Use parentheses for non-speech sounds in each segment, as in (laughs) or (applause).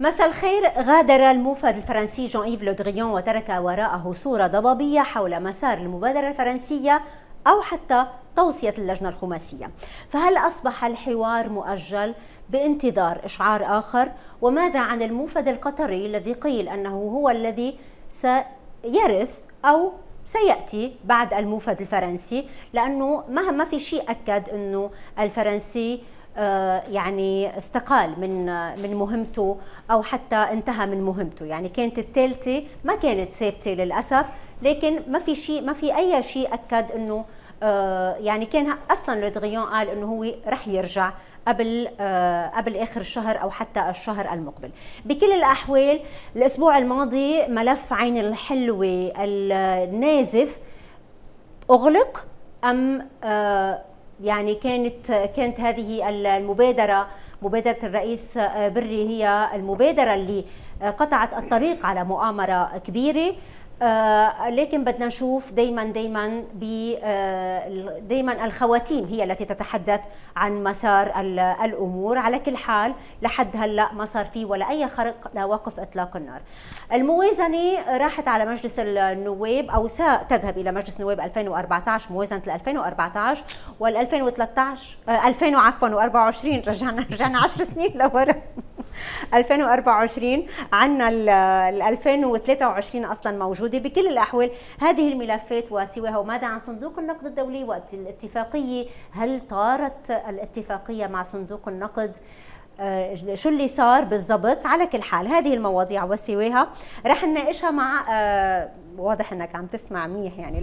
مساء الخير غادر الموفد الفرنسي جان إيف لودريون وترك وراءه صورة ضبابية حول مسار المبادرة الفرنسية أو حتى توصية اللجنة الخماسية فهل أصبح الحوار مؤجل بانتظار إشعار آخر وماذا عن الموفد القطري الذي قيل أنه هو الذي سيرث أو سياتي بعد الموفد الفرنسي لانه مهما في شيء اكد انه الفرنسي آه، يعني استقال من من مهمته او حتى انتهى من مهمته يعني كانت الثالثه ما كانت ثابته للاسف لكن ما في شيء ما في اي شيء اكد انه آه، يعني كان اصلا لودغيون قال انه هو رح يرجع قبل آه، قبل اخر الشهر او حتى الشهر المقبل بكل الاحوال الاسبوع الماضي ملف عين الحلوه النازف اغلق ام يعني كانت كانت هذه المبادره مبادره الرئيس بري هي المبادره اللي قطعت الطريق على مؤامره كبيره آه، لكن بدنا نشوف دائما دائما آه، دائما الخواتيم هي التي تتحدث عن مسار الامور على كل حال لحد هلا ما صار في ولا اي خرق لوقف اطلاق النار الموازنه راحت على مجلس النواب او ستذهب الى مجلس النواب 2014 موازنه 2014 وال 2013 2000 عفوا و24 رجعنا رجعنا 10 سنين لورا 2024 عندنا ال 2023 اصلا موجوده بكل الاحوال هذه الملفات وسواها وماذا عن صندوق النقد الدولي وقت الاتفاقيه هل طارت الاتفاقيه مع صندوق النقد آه، شو اللي صار بالضبط على كل حال هذه المواضيع وسواها رح نناقشها مع آه، واضح انك عم تسمع منيح يعني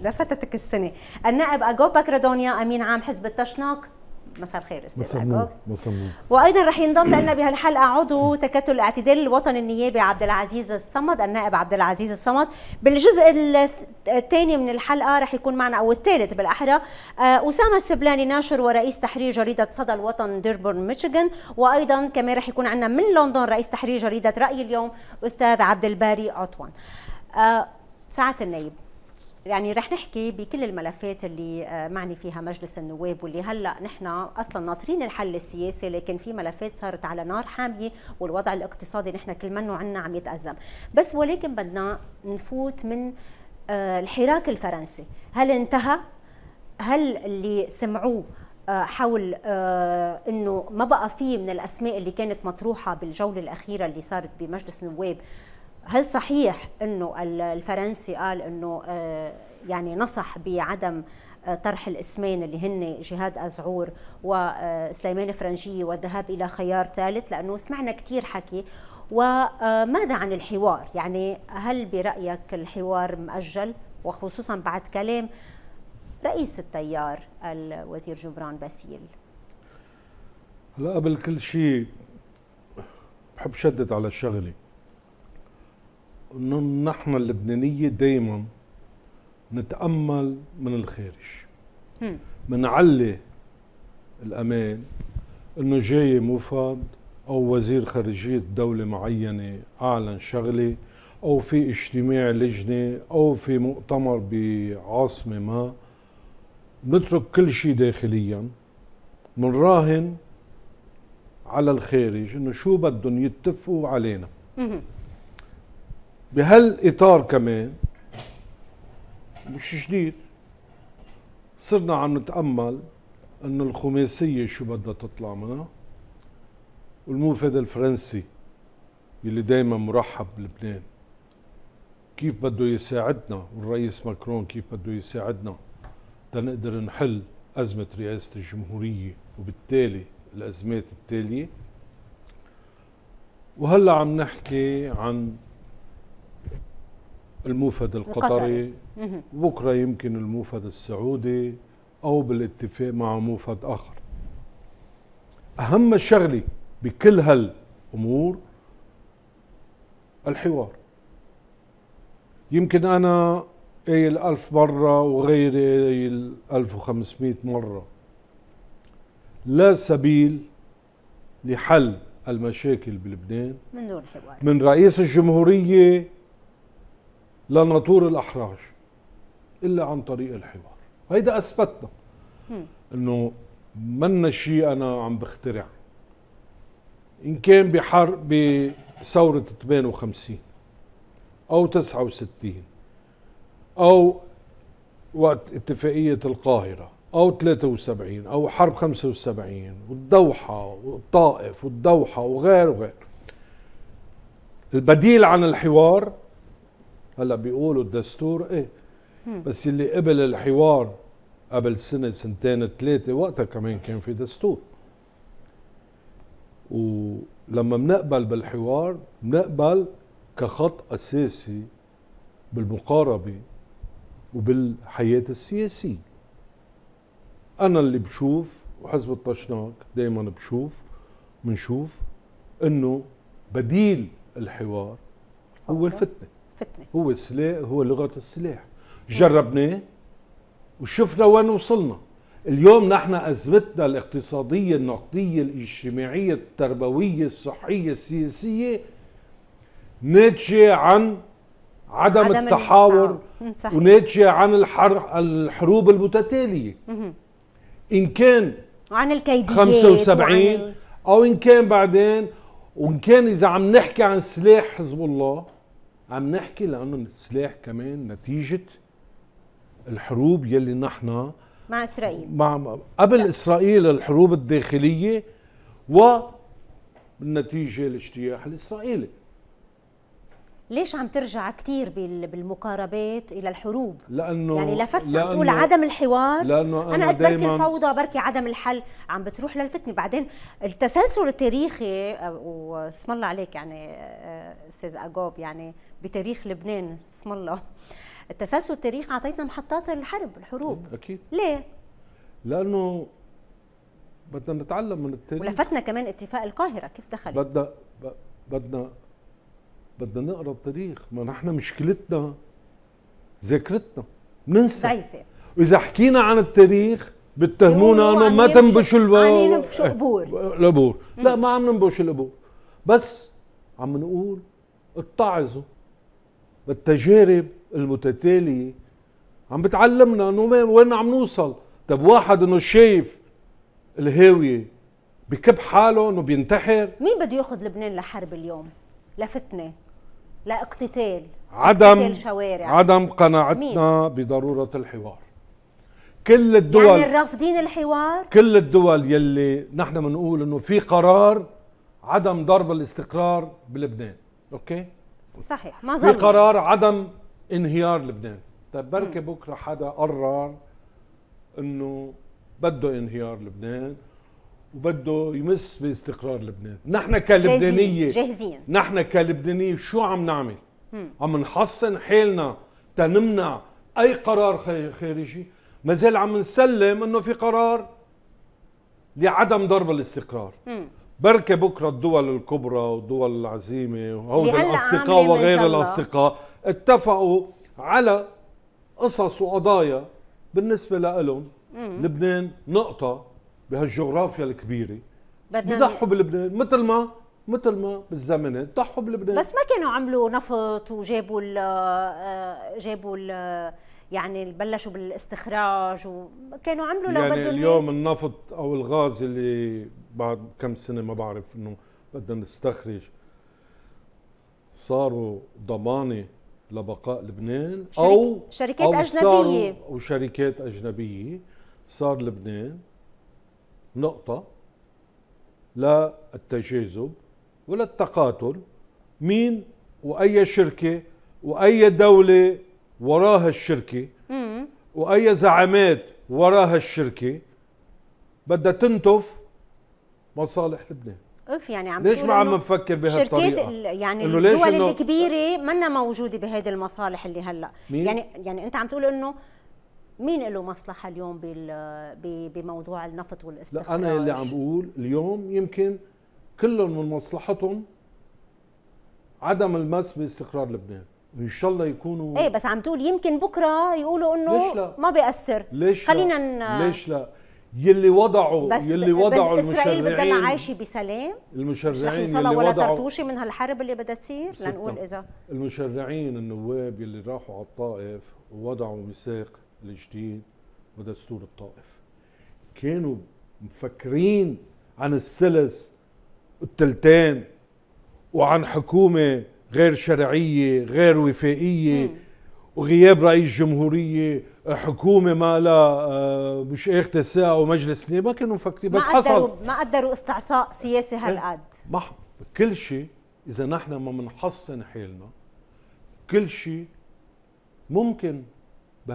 لفتتك السنه النائب اجوب بكردونيا امين عام حزب التشناق مساء الخير استاذ وايضا رح ينضم لنا بهالحلقه عضو تكتل الاعتدال الوطني النيابي عبد العزيز الصمد النائب عبد العزيز الصمد بالجزء الثاني من الحلقه رح يكون معنا او الثالث بالاحرى آه، اسامه السبلاني ناشر ورئيس تحرير جريده صدى الوطن ديربورن ميشيغان وايضا كمان رح يكون عندنا من لندن رئيس تحرير جريده راي اليوم استاذ عبد الباري عطوان آه، ساعه النايب يعني رح نحكي بكل الملفات اللي آه، معني فيها مجلس النواب واللي هلا نحن اصلا ناطرين الحل السياسي لكن في ملفات صارت على نار حاميه والوضع الاقتصادي نحن كل منه عنا عم يتازم بس ولكن بدنا نفوت من آه، الحراك الفرنسي هل انتهى هل اللي سمعوه آه، حول انه ما بقى فيه من الاسماء اللي كانت مطروحه بالجوله الاخيره اللي صارت بمجلس النواب هل صحيح انه الفرنسي قال انه آه، يعني نصح بعدم آه، طرح الاسمين اللي هن جهاد ازعور وسليمان آه، فرنجي والذهاب الى خيار ثالث لانه سمعنا كثير حكي وماذا عن الحوار يعني هل برايك الحوار مؤجل وخصوصا بعد كلام رئيس التيار الوزير جبران باسيل هلا قبل كل شيء بحب شدد على الشغله أنه نحن اللبنانية دايما نتأمل من الخارج بنعلي الأمان أنه جاي مفاد أو وزير خارجية دولة معينة أعلن شغلة أو في اجتماع لجنة أو في مؤتمر بعاصمة ما نترك كل شيء داخليا بنراهن على الخارج انه شو بدهم يتفقوا علينا بهالاطار كمان مش جديد صرنا عم نتامل انه الخماسيه شو بدها تطلع منها والموفد الفرنسي اللي دائما مرحب بلبنان كيف بده يساعدنا والرئيس ماكرون كيف بده يساعدنا تنقدر نحل أزمة رئاسة الجمهورية وبالتالي الأزمات التالية وهلا عم نحكي عن الموفد القطري, القطري. بكرة يمكن الموفد السعودي أو بالاتفاق مع موفد آخر أهم شغله بكل هالأمور الحوار يمكن أنا قايل الالف مرة وغيري قايل الالف وخمسمائة مرة لا سبيل لحل المشاكل بلبنان من دون حوار من رئيس الجمهورية لنطور الأحراج إلا عن طريق الحوار هيدا أثبتنا أنه منا شيء أنا عم بخترع إن كان بحرب بثورة 58 أو 69 أو وقت اتفاقية القاهرة أو 73 أو حرب 75 والدوحة والطائف والدوحة وغير وغير البديل عن الحوار هلا بيقولوا الدستور ايه بس اللي قبل الحوار قبل سنه سنتين ثلاثه وقتها كمان كان في دستور ولما بنقبل بالحوار بنقبل كخط اساسي بالمقاربه وبالحياه السياسيه انا اللي بشوف وحزب الطشناك دائما بشوف بنشوف انه بديل الحوار هو الفتنه فتنه هو السلاح هو لغه السلاح جربناه وشفنا وين وصلنا اليوم نحن أزمتنا الاقتصادية النقدية الاجتماعية التربوية الصحية السياسية ناتجة عن عدم, عدم التحاور وناتجة عن الحر... الحروب المتتالية إن كان عن الكيديات 75 وعن أو إن كان بعدين وإن كان إذا عم نحكي عن سلاح حزب الله عم نحكي لانه السلاح كمان نتيجه الحروب يلي نحن مع اسرائيل مع قبل لا. اسرائيل الحروب الداخليه والنتيجه الاجتياح الاسرائيلي ليش عم ترجع كثير بالمقاربات الى الحروب لانه يعني لفتنا عم تقول عدم الحوار لأنه انا, أنا قلت بركي الفوضى بركي عدم الحل عم بتروح للفتنه بعدين التسلسل التاريخي واسم الله عليك يعني استاذ اجوب يعني بتاريخ لبنان اسم الله التسلسل التاريخي اعطيتنا محطات الحرب الحروب اكيد ليه لانه بدنا نتعلم من التاريخ ولفتنا كمان اتفاق القاهره كيف دخلت بدنا بدنا بدنا نقرا التاريخ ما نحن مشكلتنا ذاكرتنا بننسى ضعيفه واذا حكينا عن التاريخ بتهمونا انه ما تنبش الب... عم ينبشوا قبور القبور إيه، لا ما عم ننبش القبور بس عم نقول اتعظوا بالتجارب المتتاليه عم بتعلمنا انه وين عم نوصل طب واحد انه شايف الهاويه بكب حاله انه بينتحر مين بده ياخذ لبنان لحرب اليوم لفتنه لا اقتتال عدم اقتتال شوارع عدم قناعتنا مين؟ بضروره الحوار كل الدول يعني رافضين الحوار كل الدول يلي نحن بنقول انه في قرار عدم ضرب الاستقرار بلبنان اوكي صحيح ما في قرار عدم انهيار لبنان طيب بركي بكره حدا قرر انه بده انهيار لبنان وبده يمس باستقرار لبنان نحن كلبنانيه جاهزين نحن كلبنانيه شو عم نعمل مم. عم نحصن حالنا تنمنع اي قرار خارجي ما زال عم نسلم انه في قرار لعدم ضرب الاستقرار بركة بكرة الدول الكبرى والدول العزيمة وهؤلاء الأصدقاء وغير الأصدقاء اتفقوا على قصص وقضايا بالنسبة لهم لبنان نقطة بهالجغرافيا الكبيره بدنا بضحوا بلبنان مثل ما مثل ما بالزمن ضحوا بلبنان بس ما كانوا عملوا نفط وجابوا ال آه، جابوا ال يعني بلشوا بالاستخراج وكانوا عملوا لو يعني بدهم اليوم النفط او الغاز اللي بعد كم سنه ما بعرف انه بدنا نستخرج صاروا ضمانه لبقاء لبنان او شركات أو اجنبيه او شركات اجنبيه صار لبنان نقطة لا التجاذب ولا التقاتل مين وأي شركة وأي دولة وراها الشركة وأي زعامات وراها الشركة بدها تنتف مصالح لبنان اوف يعني عم ليش ما عم نفكر بهالطريقه يعني الدول الكبيره منا موجوده بهيدي المصالح اللي هلا يعني يعني انت عم تقول انه مين له مصلحه اليوم بموضوع النفط والاستخراج لا انا اللي عم بقول اليوم يمكن كلهم من مصلحتهم عدم المس باستقرار لبنان وان شاء الله يكونوا ايه بس عم تقول يمكن بكره يقولوا انه ليش لا؟ ما بيأثر ليش خلينا لا؟ ليش لا يلي وضعوا بس يلي وضعوا بس اسرائيل بدها عايشه بسلام المشرعين مش رح يوصلها ولا طرطوشه من هالحرب اللي بدها تصير لنقول اذا المشرعين النواب يلي راحوا على الطائف ووضعوا ميثاق الجديد ودستور الطائف كانوا مفكرين عن السلس التلتين وعن حكومة غير شرعية غير وفائية وغياب رئيس جمهورية حكومة ما لا آه، مش اخت الساعة ومجلس ما كانوا مفكرين بس ما حصل ما قدروا استعصاء سياسي إيه؟ هالقد ما كل شيء إذا نحن ما بنحصن حالنا كل شيء ممكن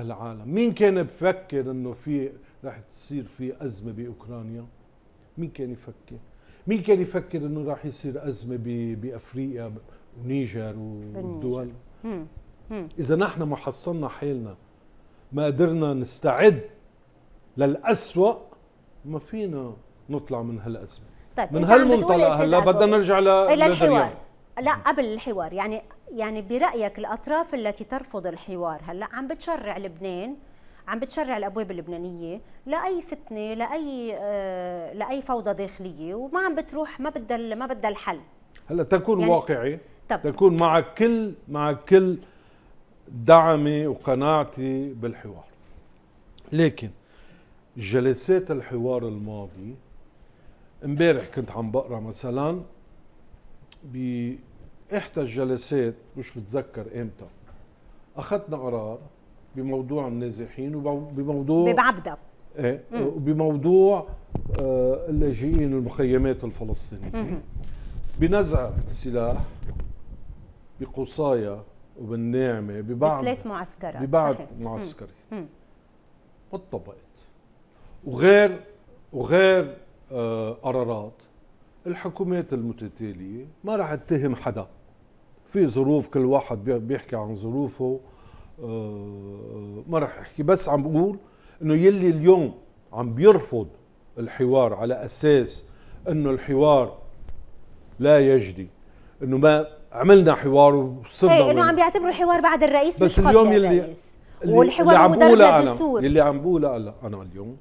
بهالعالم مين كان بفكر انه في رح تصير في ازمه باوكرانيا مين كان يفكر مين كان يفكر انه راح يصير ازمه ب... بافريقيا ونيجر والدول اذا نحن ما حصلنا حالنا ما قدرنا نستعد للأسوأ ما فينا نطلع من هالازمه طيب من هالمنطلق هلا بدنا نرجع للحوار لا قبل الحوار يعني يعني برايك الاطراف التي ترفض الحوار هلا عم بتشرع لبنان عم بتشرع الابواب اللبنانيه لاي فتنه لاي آه لاي فوضى داخليه وما عم بتروح ما بدها ما بدها الحل هلا تكون يعني واقعي طب. تكون مع كل مع كل دعمي وقناعتي بالحوار لكن جلسات الحوار الماضي امبارح كنت عم بقرا مثلا احدى الجلسات مش بتذكر امتى اخذنا قرار بموضوع النازحين إيه، وبموضوع ببعبدا ايه وبموضوع اللاجئين المخيمات الفلسطينيه بنزع السلاح بقصايا وبالناعمة ببعض بثلاث معسكرات ببعض معسكرات وطبقت وغير وغير آه قرارات الحكومات المتتاليه ما راح تتهم حدا في ظروف كل واحد بيحكي عن ظروفه آه، ما رح احكي بس عم بقول انه يلي اليوم عم بيرفض الحوار على اساس انه الحوار لا يجدي انه ما عملنا حوار وصرنا ايه انه عم بيعتبروا الحوار بعد الرئيس بس مش اليوم يلي الرئيس والحوار اللي عم بقوله انا يلي عم بقوله انا اليوم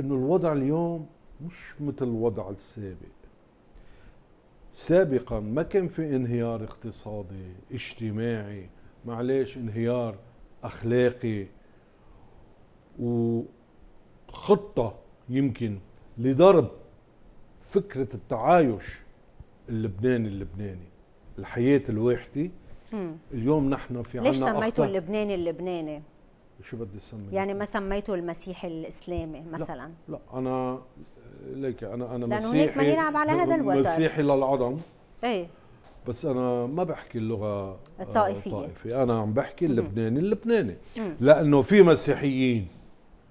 انه الوضع اليوم مش مثل الوضع السابق سابقا ما كان في انهيار اقتصادي اجتماعي معلش انهيار اخلاقي وخطه يمكن لضرب فكره التعايش اللبناني اللبناني الحياه الواحدة اليوم نحن في عنا ليش سميته اللبناني اللبناني شو بدي سمي؟ يعني ما سميته المسيحي الاسلامي مثلا لا, لا انا ليك انا انا مسيحي لانه هناك ما يلعب على هذا الوتر مسيحي للعظم ايه بس انا ما بحكي اللغه آه، الطائفيه الطائفي. انا عم بحكي اللبناني اللبناني لانه في مسيحيين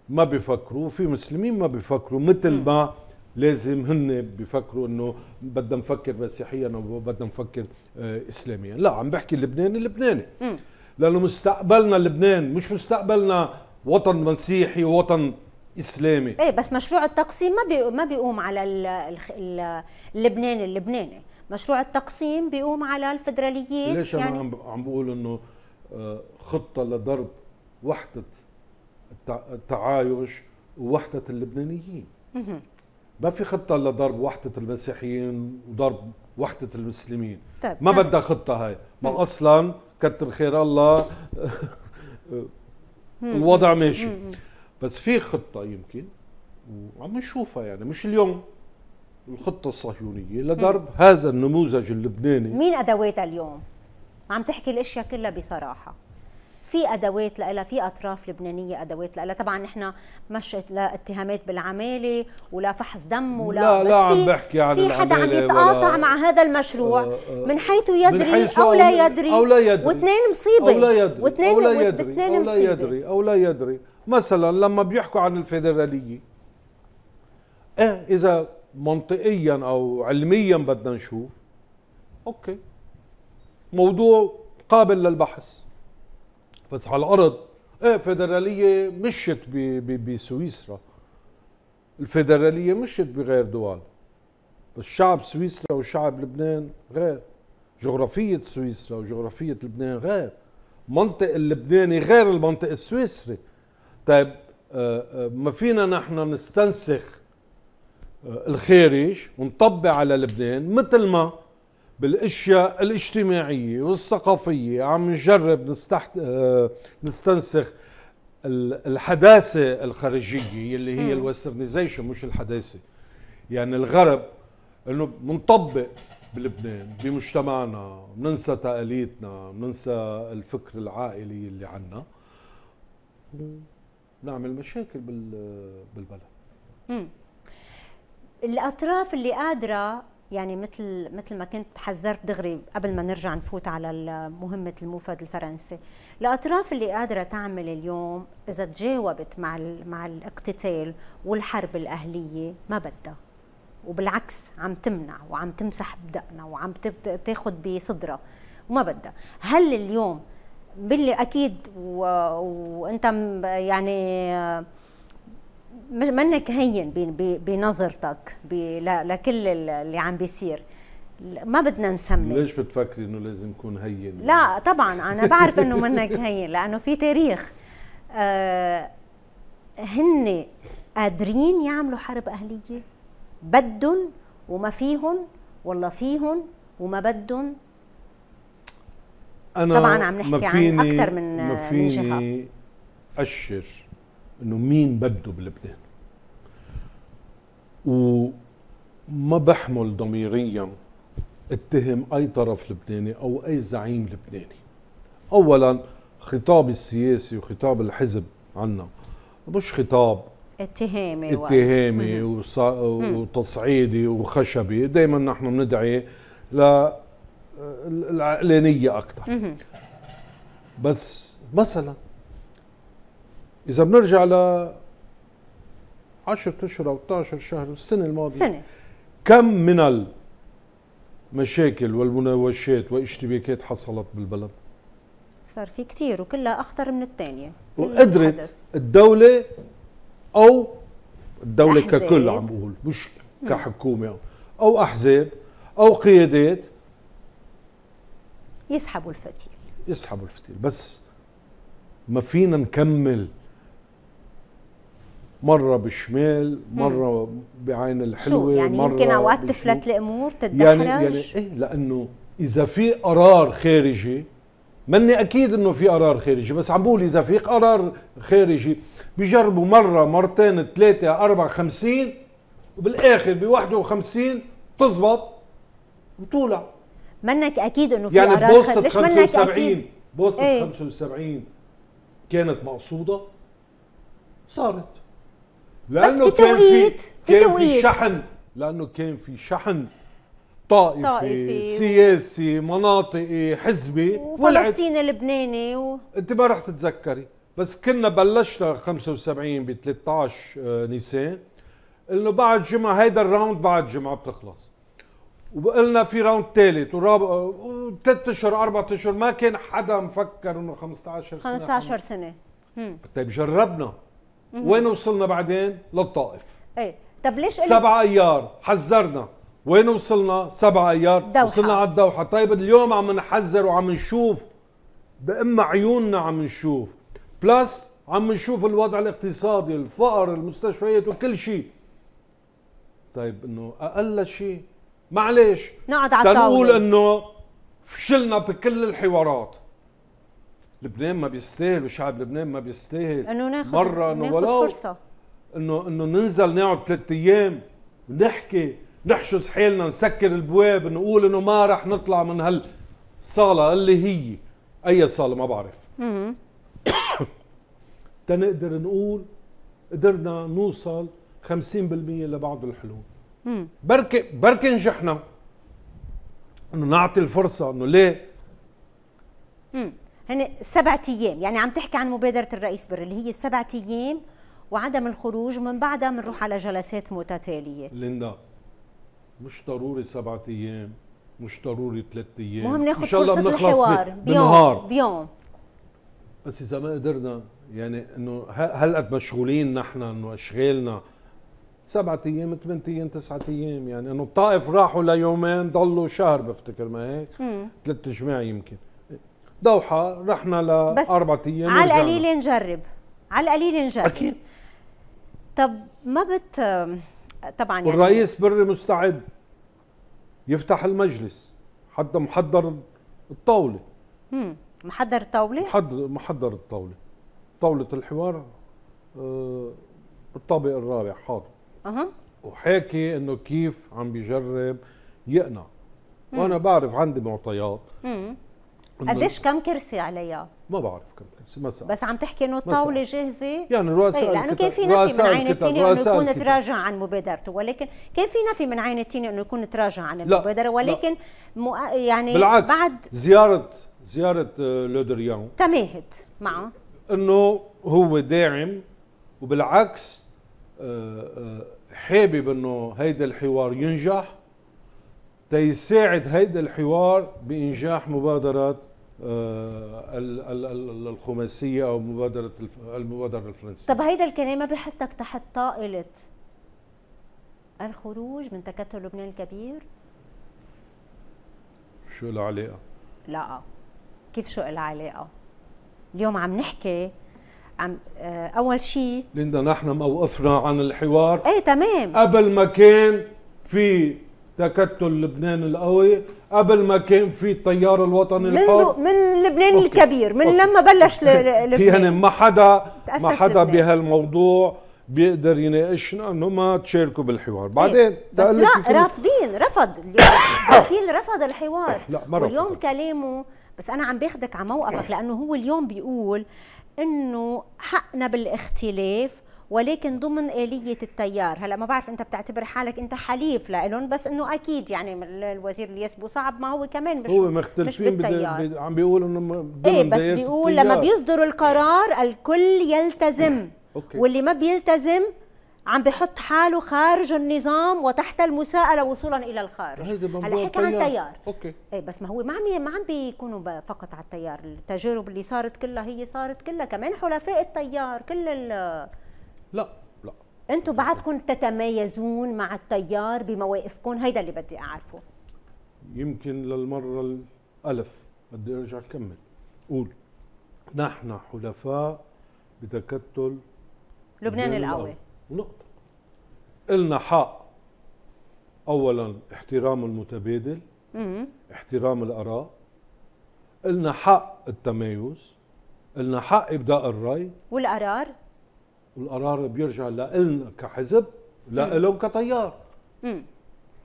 ما بيفكروا في مسلمين ما بيفكروا مثل ما لازم هن بيفكروا انه بدنا نفكر مسيحيا او بدنا نفكر آه، اسلاميا لا عم بحكي اللبناني اللبناني لانه مستقبلنا لبنان مش مستقبلنا وطن مسيحي ووطن اسلامي ايه بس مشروع التقسيم ما بي ما بيقوم على ال... اللبناني اللبناني مشروع التقسيم بيقوم على الفدراليين ليش يعني انا عم عم بقول انه آه، خطه لضرب وحده التعايش ووحده اللبنانيين ما في خطه لضرب وحده المسيحيين وضرب وحده المسلمين طيب. ما طيب. بدها خطه هاي ما اصلا كتر خير الله (laughs) الوضع ماشي بس في خطه يمكن وعم نشوفها يعني مش اليوم الخطه الصهيونيه لضرب م. هذا النموذج اللبناني مين ادواتها اليوم؟ عم تحكي الاشياء كلها بصراحه في ادوات لها في اطراف لبنانيه ادوات لها طبعا نحن مش لاتهامات بالعماله ولا فحص دم ولا لا بس لا عم بحكي عن في حدا عم يتقاطع مع هذا المشروع آآ أه، آآ أه، من حيث يدري من حيث او لا يدري او لا يدري واثنين مصيبه او لا يدري واثنين مصيبه او لا يدري, أو لا يدري, أو لا يدري مثلا لما بيحكوا عن الفيدرالية إيه إذا منطقيا أو علميا بدنا نشوف أوكي موضوع قابل للبحث بس على الأرض إيه فيدرالية مشت بسويسرا الفيدرالية مشت بغير دول بس شعب سويسرا وشعب لبنان غير جغرافية سويسرا وجغرافية لبنان غير منطق اللبناني غير المنطق السويسري طيب آه، آه، ما فينا نحن نستنسخ آه، الخارج ونطبق على لبنان مثل ما بالاشياء الاجتماعيه والثقافيه عم نجرب نستحت... نستنسخ الحداثه الخارجيه اللي هي الوسترنيزيشن مش الحداثه يعني الغرب انه بنطبق بلبنان بمجتمعنا بننسى تقاليدنا بننسى الفكر العائلي اللي عنا نعمل مشاكل بالبلد مم. الاطراف اللي قادره يعني مثل مثل ما كنت حذرت دغري قبل ما نرجع نفوت على مهمه الموفد الفرنسي، الاطراف اللي قادره تعمل اليوم اذا تجاوبت مع مع الاقتتال والحرب الاهليه ما بدها وبالعكس عم تمنع وعم تمسح بدقنا وعم تاخذ بصدرها وما بدها، هل اليوم باللي اكيد وانت يعني منك هين بنظرتك لكل اللي عم بيصير ما بدنا نسمي ليش بتفكري انه لازم يكون هين لا طبعا انا بعرف انه منك (laughs) هين لانه في تاريخ آه هن قادرين يعملوا حرب اهليه بدهم وما فيهم ولا فيهم وما بدهم أنا طبعا عم نحكي عن اكثر من ما فيني من جهه اشر انه مين بده بلبنان وما بحمل ضميريا اتهم اي طرف لبناني او اي زعيم لبناني اولا خطاب السياسي وخطاب الحزب عنا مش خطاب اتهامي اتهامي وص... وتصعيدي وخشبي دائما نحن بندعي لا العقلانيه اكتر بس مثلا اذا بنرجع ل 10 اشهر او 12 شهر السنه الماضيه سنه كم من المشاكل والمناوشات واشتباكات حصلت بالبلد صار في كثير وكلها اخطر من الثانيه وقدرت الدوله او الدوله أحزاب. ككل عم بقول مش كحكومه او احزاب او قيادات يسحبوا الفتيل يسحبوا الفتيل بس ما فينا نكمل مرة بالشمال مرة بعين الحلوة شو يعني مرة يمكن اوقات تفلت الامور تتدحرج يعني يعني ايه لانه اذا في قرار خارجي مني اكيد انه في قرار خارجي بس عم بقول اذا في قرار خارجي بجربوا مرة مرتين ثلاثة أربعة خمسين وبالاخر ب 51 بتزبط بتولع منك اكيد انه في يعني اراء خل... ليش منك اكيد بوصلة ايه؟ 75 كانت مقصودة صارت لأنه بس بتوقيت كان في كان في شحن لأنه كان في شحن طائفي, طائفي سياسي مناطقي حزبي وفلسطيني لبناني و... انت ما رح تتذكري بس كنا بلشنا 75 ب 13 نيسان انه بعد جمعه هيدا الراوند بعد جمعه بتخلص وقلنا في راوند ثالث ورابع وثلاث اشهر اربع اشهر ما كان حدا مفكر انه 15 سنه 15 سنه طيب جربنا وين وصلنا بعدين؟ للطائف ايه طب ليش سبعة ايار حذرنا وين وصلنا؟ سبعة ايار دوحة. وصلنا على الدوحة طيب اليوم عم نحذر وعم نشوف بأما عيوننا عم نشوف بلس عم نشوف الوضع الاقتصادي الفقر المستشفيات وكل شيء طيب انه اقل شيء معلش نقعد على الطاوله تنقول انه فشلنا بكل الحوارات لبنان ما بيستاهل وشعب لبنان ما بيستاهل انه ناخذ مره انه ناخذ فرصه انه انه ننزل نقعد ثلاث ايام نحكي نحشز حالنا نسكر البواب نقول انه ما رح نطلع من هالصاله اللي هي اي صاله ما بعرف (coughs) تنقدر نقول قدرنا نوصل 50% لبعض الحلول بركي بركي نجحنا انه نعطي الفرصه انه ليه امم هن سبعة ايام يعني عم تحكي عن مبادره الرئيس بر اللي هي سبعة ايام وعدم الخروج من بعدها بنروح على جلسات متتاليه ليندا مش ضروري سبعة ايام مش ضروري ثلاث ايام مهم ناخذ فرصه الحوار بيوم بيوم بس اذا ما قدرنا يعني انه قد مشغولين نحن انه اشغالنا سبعة ايام ثمانية ايام تسعة ايام يعني انه الطائف راحوا ليومين ضلوا شهر بفتكر ما هيك ثلاث أجماع يمكن دوحة رحنا لأربعة ايام على القليل نجرب على القليل نجرب اكيد طب ما بت طبعا يعني الرئيس بري مستعد يفتح المجلس حتى محضر الطاولة محضر الطاولة؟ محضر محضر الطاولة طاولة الحوار آه، الطابق الرابع حاضر أه. وحاكي انه كيف عم بيجرب يقنع مم. وانا بعرف عندي معطيات قديش كم كرسي عليها؟ ما بعرف كم كرسي مثلا بس عم تحكي انه الطاوله جاهزه يعني طيب لانه كان في نفي من عين التيني انه يكون تراجع عن مبادرته ولكن كان في نفي من عين التيني انه يكون تراجع عن المبادره ولكن لا. مو يعني بالعكس بعد زياره زياره آه، لودريان تماهت معه انه هو داعم وبالعكس آآ آه، آآ آه، حابب انه هيدا الحوار ينجح تيساعد هيدا الحوار بانجاح مبادره آه، الخماسيه او مبادره المبادره الفرنسيه طب هيدا الكلام ما بحطك تحت طائله الخروج من تكتل لبنان الكبير شو العلاقه لا كيف شو العلاقه اليوم عم نحكي عم آه، اول شيء ليندا نحن موقفنا عن الحوار ايه تمام قبل ما كان في تكتل لبنان القوي قبل ما كان في التيار الوطني من الحر من لبنان أوكي. الكبير من أوكي. لما بلش لبنان يعني ما حدا ما حدا بهالموضوع بيقدر يناقشنا انه ما تشاركوا بالحوار بعدين إيه؟ بس لا رافضين رفض غسيل (coughs) رفض الحوار لا ما واليوم كلامه بس انا عم باخذك على موقفك لانه هو اليوم بيقول انه حقنا بالاختلاف ولكن ضمن آلية التيار هلا ما بعرف انت بتعتبر حالك انت حليف لهم بس انه اكيد يعني الوزير اللي يسبو صعب ما هو كمان مش هو مختلفين مش بالتيار عم بيقول انه ايه بس بيقول التيار. لما بيصدروا القرار الكل يلتزم أوكي. واللي ما بيلتزم عم بحط حاله خارج النظام وتحت المساءله وصولا الى الخارج هلا حكى عن تيار اوكي ايه بس ما هو ما عم ما عم بيكونوا فقط على التيار التجارب اللي صارت كلها هي صارت كلها كمان حلفاء التيار كل ال لا لا انتم بعدكم تتمايزون مع التيار بمواقفكم هيدا اللي بدي اعرفه يمكن للمره الالف بدي ارجع اكمل قول نحن حلفاء بتكتل لبنان القوي نقطة إلنا حق أولا احترام المتبادل احترام الآراء إلنا حق التمايز إلنا حق إبداء الرأي والقرار والقرار بيرجع لإلنا كحزب لإلهم كتيار مم.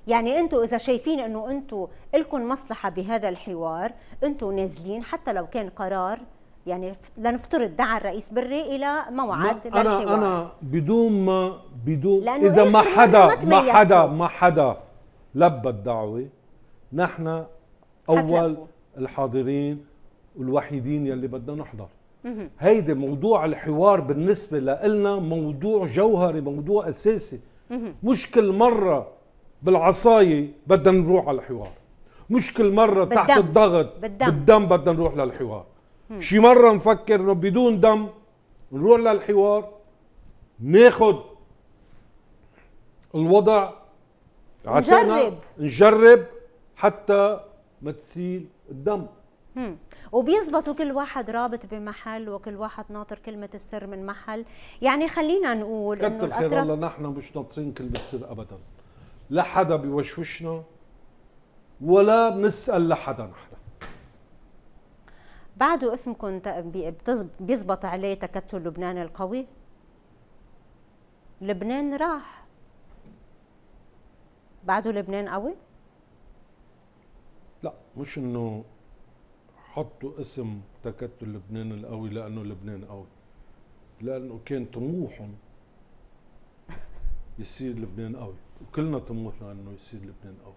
يعني انتوا اذا شايفين انه انتوا لكم مصلحه بهذا الحوار انتوا نازلين حتى لو كان قرار يعني لنفترض دعا الرئيس بري الى موعد ما انا للحوار. انا بدون ما بدون لأنه اذا إيه ما حدا ما حدا ما حدا لبى الدعوه نحن اول الحاضرين والوحيدين يلي بدنا نحضر هيدي موضوع الحوار بالنسبه لنا موضوع جوهري موضوع اساسي مش كل مره بالعصايه بدنا نروح على الحوار مش كل مره بالدم. تحت الضغط بالدم, بالدم بدنا نروح للحوار Hmm. شي مره نفكر انه بدون دم نروح للحوار ناخذ الوضع نجرب نجرب حتى ما تسيل الدم مم. Hmm. وبيزبطوا كل واحد رابط بمحل وكل واحد ناطر كلمة السر من محل يعني خلينا نقول انه خير الله نحن مش ناطرين كلمة سر أبدا لا حدا بيوشوشنا ولا بنسأل لحدا نحن بعده اسمكم بيزبط عليه تكتل لبنان القوي لبنان راح بعده لبنان قوي لا مش انه حطوا اسم تكتل لبنان القوي لانه لبنان قوي لانه كان طموحهم (laughs) يصير لبنان قوي وكلنا طموحنا انه يصير لبنان قوي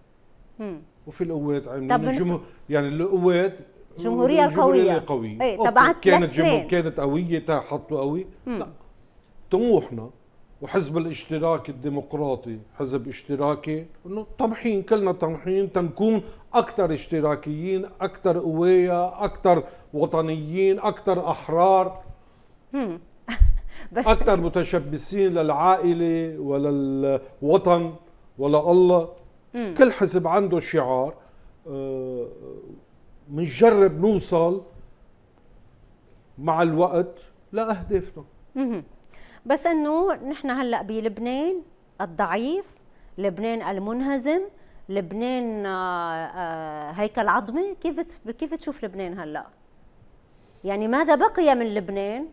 وفي القوات عاملين يعني الجمهور يعني القوات الجمهوريه القويه الجمهوريه القويه إيه، تبعت كانت جمهور كانت قوية حطوا قوي لا طموحنا وحزب الاشتراك الديمقراطي حزب اشتراكي انه طمحين كلنا طمحين تنكون اكثر اشتراكيين اكثر قويه اكثر وطنيين اكثر احرار (laughs) بس اكثر متشبثين للعائله وللوطن الله كل حزب عنده شعار آه، منجرب نوصل مع الوقت لاهدافنا بس انه نحن هلا بلبنان الضعيف لبنان المنهزم لبنان آه، آه، هيكل عظمي كيف كيف تشوف لبنان هلا يعني ماذا بقي من لبنان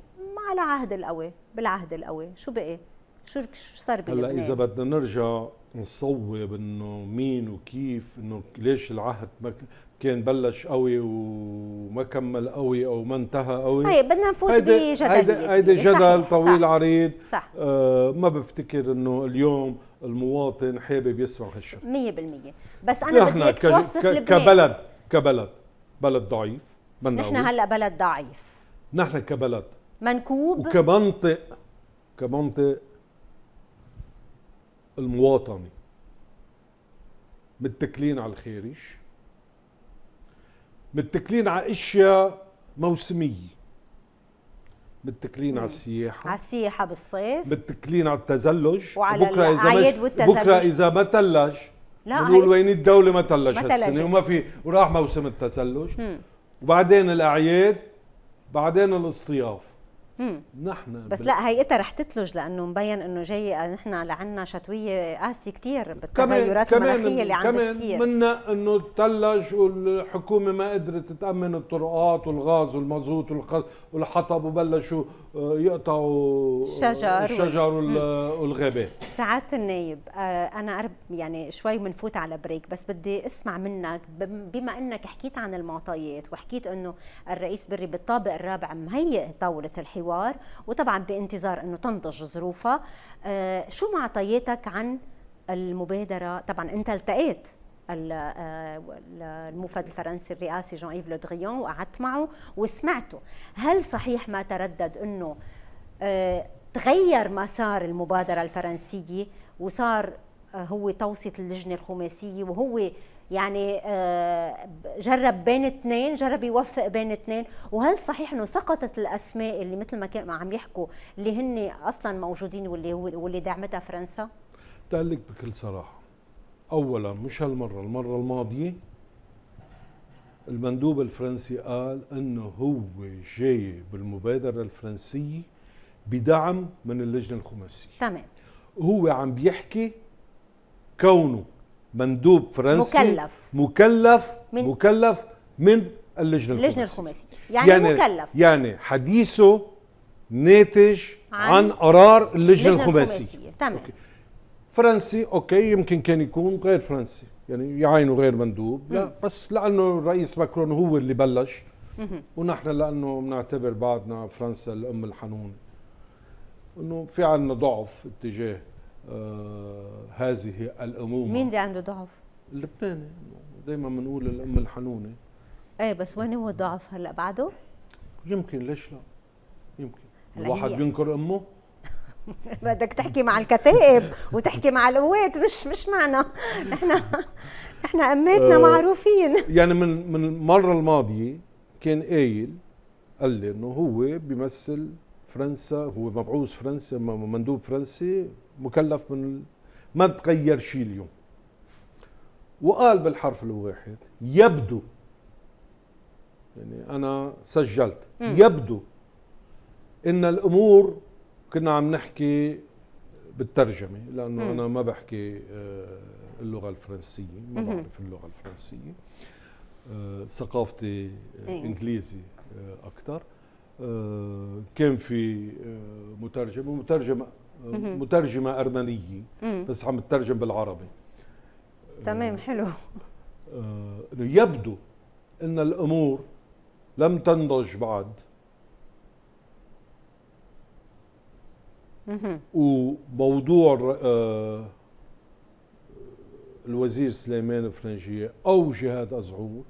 على عهد القوي بالعهد القوي شو بقي شو شو صار بلبنان هلا اذا بدنا نرجع نصوب انه مين وكيف انه ليش العهد ما كان بلش قوي وما كمل قوي او ما انتهى قوي طيب بدنا نفوت بجدل هيدي هيدي جدل طويل صح عريض صح آه ما بفتكر انه اليوم المواطن حابب يسمع هالشيء 100% بس انا بدي اياك توصف لبنان كبلد كبلد بلد ضعيف نحن هلا بلد ضعيف نحن كبلد منكوب وكمنطق كمنطق المواطنه متكلين على الخارج متكلين على اشياء موسميه متكلين على السياحه على السياحه بالصيف متكلين على التزلج وعلى بكره اذا والتزلج بكره اذا ما تلج لا بنقول وين الدوله ما تلج هالسنه وما في وراح موسم التزلج وبعدين الاعياد بعدين الاصطياف نحن بس بال... لا هيئتها رح تتلج لانه مبين انه جاي نحن لعنا شتويه قاسيه كثير بالتغيرات المناخيه اللي عم بتصير كمان منا انه تلج والحكومه ما قدرت تامن الطرقات والغاز والمازوت والحطب وبلشوا آه، يقطعوا الشجر آه، الشجر وال... والغابات سعاده النايب آه، انا قرب يعني شوي بنفوت على بريك بس بدي اسمع منك بما انك حكيت عن المعطيات وحكيت انه الرئيس بري بالطابق الرابع مهيئ طاوله الحوار الحوار وطبعا بانتظار انه تنضج ظروفها آه، شو معطياتك عن المبادره طبعا انت التقيت آه، المفاد الفرنسي الرئاسي جان ايف لودغيون وقعدت معه وسمعته هل صحيح ما تردد انه آه، تغير مسار المبادره الفرنسيه وصار هو توصيه اللجنه الخماسيه وهو يعني آه، جرب بين اثنين جرب يوفق بين اثنين وهل صحيح انه سقطت الاسماء اللي مثل ما كانوا عم يحكوا اللي هن اصلا موجودين واللي واللي دعمتها فرنسا؟ تقلك بكل صراحه اولا مش هالمره المره الماضيه المندوب الفرنسي قال انه هو جاي بالمبادره الفرنسيه بدعم من اللجنه الخماسيه تمام هو عم بيحكي كونه مندوب فرنسي مكلف مكلف من مكلف من اللجنه الخماسيه اللجنه الخماسيه يعني, يعني مكلف يعني حديثه ناتج عن, عن قرار اللجنه, اللجنة الخماسيه, تمام أوكي. فرنسي اوكي يمكن كان يكون غير فرنسي يعني يعينوا غير مندوب مم. لا بس لانه الرئيس ماكرون هو اللي بلش مم. ونحن لانه بنعتبر بعضنا فرنسا الام الحنون انه في عندنا ضعف اتجاه آه، هذه الامومه مين اللي عنده ضعف؟ اللبناني دايما بنقول الام الحنونه ايه بس وين هو الضعف هلا بعده؟ يمكن ليش لا؟ يمكن الواحد بينكر امه (laughs) بدك تحكي مع الكتائب وتحكي مع القوات مش مش معنا احنا احنا اماتنا آه، معروفين (laughs) يعني من من المره الماضيه كان قايل قال لي انه هو بيمثل فرنسا هو مبعوث فرنسا مندوب فرنسي مكلف من ما تغير شيء اليوم وقال بالحرف الواحد يبدو يعني انا سجلت يبدو ان الامور كنا عم نحكي بالترجمه لانه انا ما بحكي آه، اللغه الفرنسيه ما بعرف اللغه الفرنسيه آه، ثقافتي آه، أيوه. انجليزي اكثر كان في مترجم ومترجم مترجمه ارمنيه بس عم تترجم بالعربي تمام آه، حلو آه، يبدو ان الامور لم تنضج بعد وموضوع آه، الوزير سليمان فرنجية أو جهاد أزعور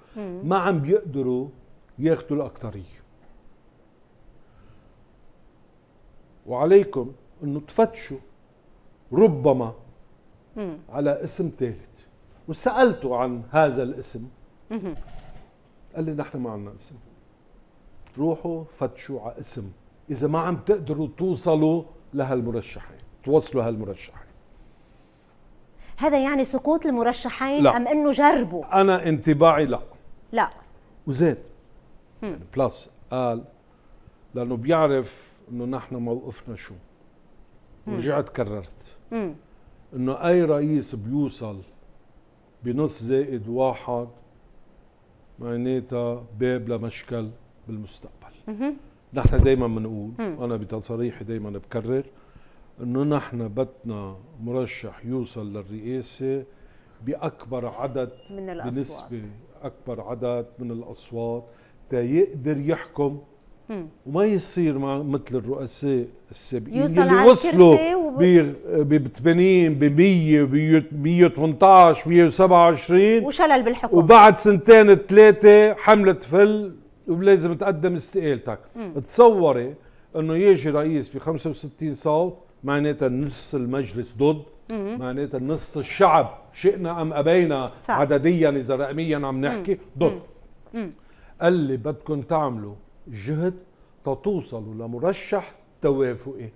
ما عم بيقدروا ياخذوا الأكثرية وعليكم انه تفتشوا ربما مم. على اسم ثالث وسالته عن هذا الاسم مم. قال لي نحن ما عندنا اسم روحوا فتشوا على اسم اذا ما عم تقدروا توصلوا لهالمرشحين توصلوا هالمرشحين هذا يعني سقوط المرشحين لا. ام انه جربوا انا انطباعي لا لا وزاد يعني بلس قال لانه بيعرف انه نحن موقفنا شو ورجعت كررت انه اي رئيس بيوصل بنص زائد واحد معناتها باب لمشكل بالمستقبل نحن دائما بنقول انا بتصريحي دائما بكرر انه نحن بدنا مرشح يوصل للرئاسه باكبر عدد من الاصوات بنسبه اكبر عدد من الاصوات تا يقدر يحكم وما يصير مع مثل الرؤساء السابقين يوصل اللي وصلوا ب 80 ب 100 ب 118 127 وشلل بالحكم وبعد سنتين ثلاثه حمله فل ولازم تقدم استقالتك تصوري انه يجي رئيس ب 65 صوت معناتها نص المجلس ضد معناتها نص الشعب شئنا ام ابينا صح. عدديا اذا رقميا عم نحكي ضد قال لي بدكم تعملوا جهد تتوصلوا لمرشح توافقي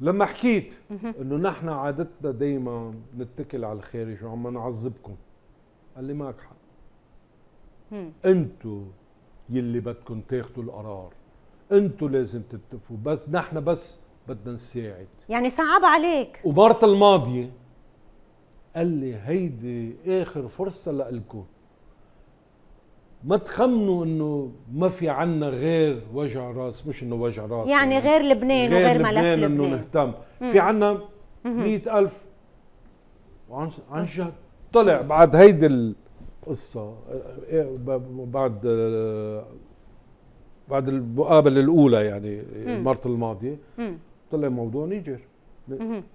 لما حكيت انه نحن عادتنا دايما نتكل على الخارج وعم نعذبكم قال لي معك حق انتو يلي بدكم تاخذوا القرار انتو لازم تتفقوا بس نحن بس بدنا نساعد يعني صعب عليك ومرت الماضيه قال لي هيدي اخر فرصه لكم ما تخمنوا انه ما في عنا غير وجع راس مش انه وجع راس يعني, يعني غير لبنان غير وغير ملف لبنان انه نهتم في عنا مئة ألف عن جد طلع بعد هيدي القصة بعد بعد المقابلة الأولى يعني المرة الماضية طلع موضوع نيجر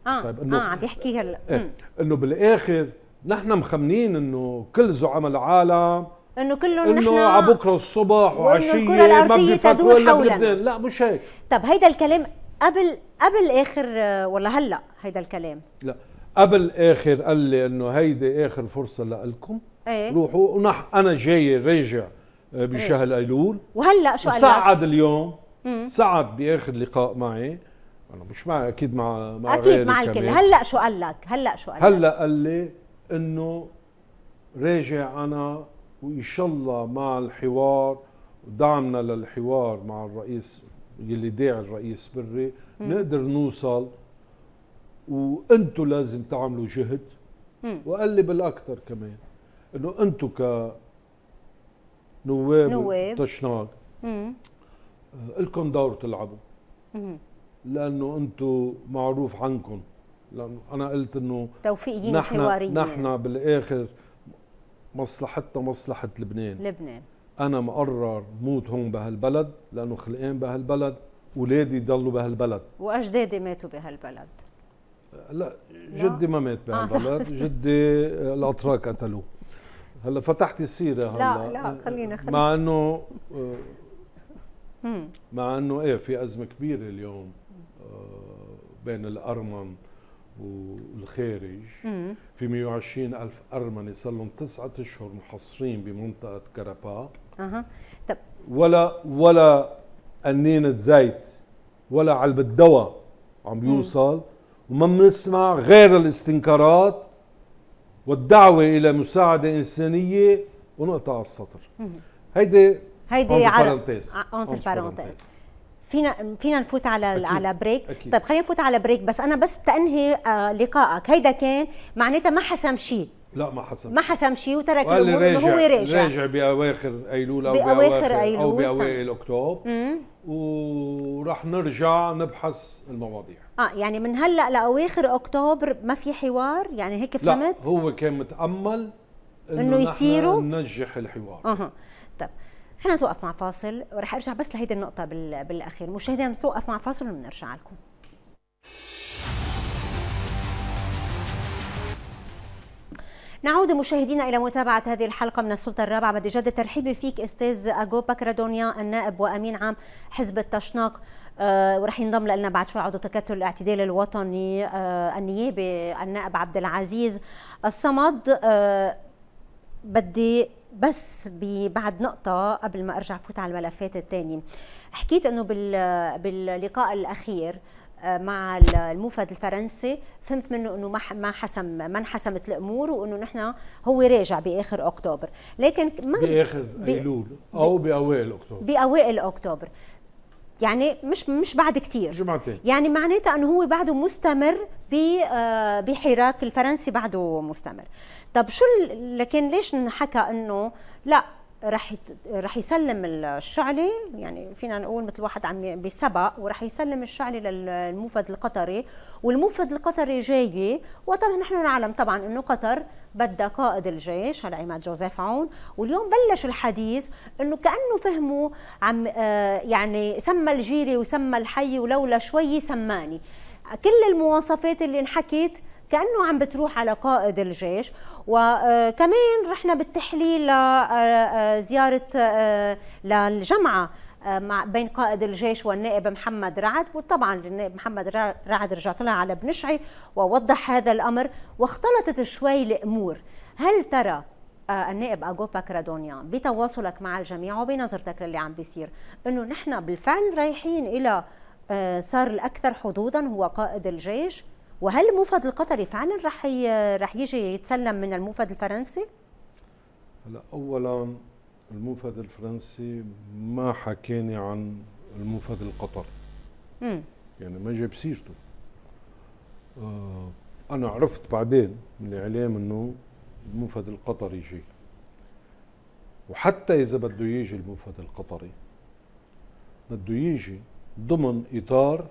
اه طيب انه اه عم بيحكي هلا إيه. انه بالاخر نحن مخمنين انه كل زعماء العالم انه كله انه على بكره الصبح وعشيه الكره الارضيه تدور حولا لا مش هيك طب هيدا الكلام قبل قبل اخر ولا هلا هيدا الكلام لا قبل اخر قال لي انه هيدي اخر فرصه لكم ايه روحوا ونح انا جاي راجع آه، بشهر ايلول وهلا شو قال سعد اليوم مم. سعد باخر لقاء معي انا مش مع اكيد مع مع اكيد مع الكل هلا شو قال لك هلا شو قال هلا قال لي انه راجع انا وان شاء الله مع الحوار ودعمنا للحوار مع الرئيس يلي داعي الرئيس بري نقدر نوصل وانتو لازم تعملوا جهد وقال لي بالاكثر كمان انه انتو ك نواب, تشناق آه، لكم دور تلعبوا لانه انتو معروف عنكم لانه انا قلت انه توفيقيين نحن حواريين نحن بالاخر مصلحتنا مصلحة لبنان لبنان أنا مقرر موت هون بهالبلد لأنه خلقان بهالبلد ولادي ضلوا بهالبلد وأجدادي ماتوا بهالبلد لا جدي ما مات آه، بهالبلد (laughs) جدي الأتراك قتلوه هلا فتحتي السيرة هلا لا لا خلينا خلينا مع إنه آه، مع إنه إيه في أزمة كبيرة اليوم آه، بين الأرمن والخارج مم. في 120 ألف أرمني صار لهم تسعة أشهر محصرين بمنطقة كرابا أها طب ولا ولا قنينة زيت ولا علبة دواء عم بيوصل وما بنسمع غير الاستنكارات والدعوة إلى مساعدة إنسانية ونقطة على السطر هيدي هيدي عرب فينا فينا نفوت على أكيد. على بريك أكيد. طيب خلينا نفوت على بريك بس انا بس بتنهي آه، لقائك هيدا كان معناتها ما حسم شيء لا ما حسم ما حسم شيء وترك الامور انه هو راجع راجع باواخر ايلول او باواخر, بأواخر ايلول او باوائل طيب. اكتوبر وراح نرجع نبحث المواضيع اه يعني من هلا لاواخر اكتوبر ما في حوار يعني هيك فهمت؟ لا هو كان متامل انه, إنه يصيروا ننجح الحوار اها طيب خلينا نتوقف مع فاصل ورح ارجع بس لهيدي النقطه بالاخير مشاهدينا نتوقف مع فاصل وبنرجع لكم نعود مشاهدينا الى متابعه هذه الحلقه من السلطه الرابعه بدي جد ترحيبي فيك استاذ اجو بكرادونيا النائب وامين عام حزب التشناق أه ورح ينضم لنا بعد شوي عضو تكتل الاعتدال الوطني أه النيابي النائب عبد العزيز الصمد أه بدي بس بعد نقطة قبل ما أرجع فوت على الملفات الثانية حكيت أنه باللقاء الأخير آه، مع الموفد الفرنسي فهمت منه انه ما حسم ما انحسمت الامور وانه نحن هو راجع باخر اكتوبر لكن ما باخر ايلول او باوائل اكتوبر باوائل اكتوبر يعني مش مش بعد كثير جمعتين يعني معناتها انه هو بعده مستمر آه، بحراك الفرنسي بعده مستمر طب شو لكن ليش انحكى انه لا رح رح يسلم الشعله يعني فينا نقول مثل واحد عم بسبق ورح يسلم الشعله للموفد القطري والموفد القطري جاي وطبعا نحن نعلم طبعا انه قطر بدها قائد الجيش على عماد جوزيف عون واليوم بلش الحديث انه كانه فهموا عم آه، يعني سمى الجيري وسمى الحي ولولا شوي سماني كل المواصفات اللي انحكت كانه عم بتروح على قائد الجيش وكمان رحنا بالتحليل لزياره آه، آه، آه، للجمعه مع بين قائد الجيش والنائب محمد رعد وطبعا النائب محمد رعد رجع طلع على بنشعي ووضح هذا الامر واختلطت شوي الامور هل ترى النائب اغوبا كرادونيا بتواصلك مع الجميع وبنظرتك للي عم بيصير انه نحن بالفعل رايحين الى صار الاكثر حظوظا هو قائد الجيش وهل الموفد القطري فعلا رح رح يجي يتسلم من الموفد الفرنسي؟ هلا اولا الموفد الفرنسي ما حكاني عن الموفد القطري امم يعني ما جاب سيرته آه انا عرفت بعدين من الاعلام انه الموفد القطري جاي وحتى اذا بده يجي الموفد القطري بده يجي ضمن اطار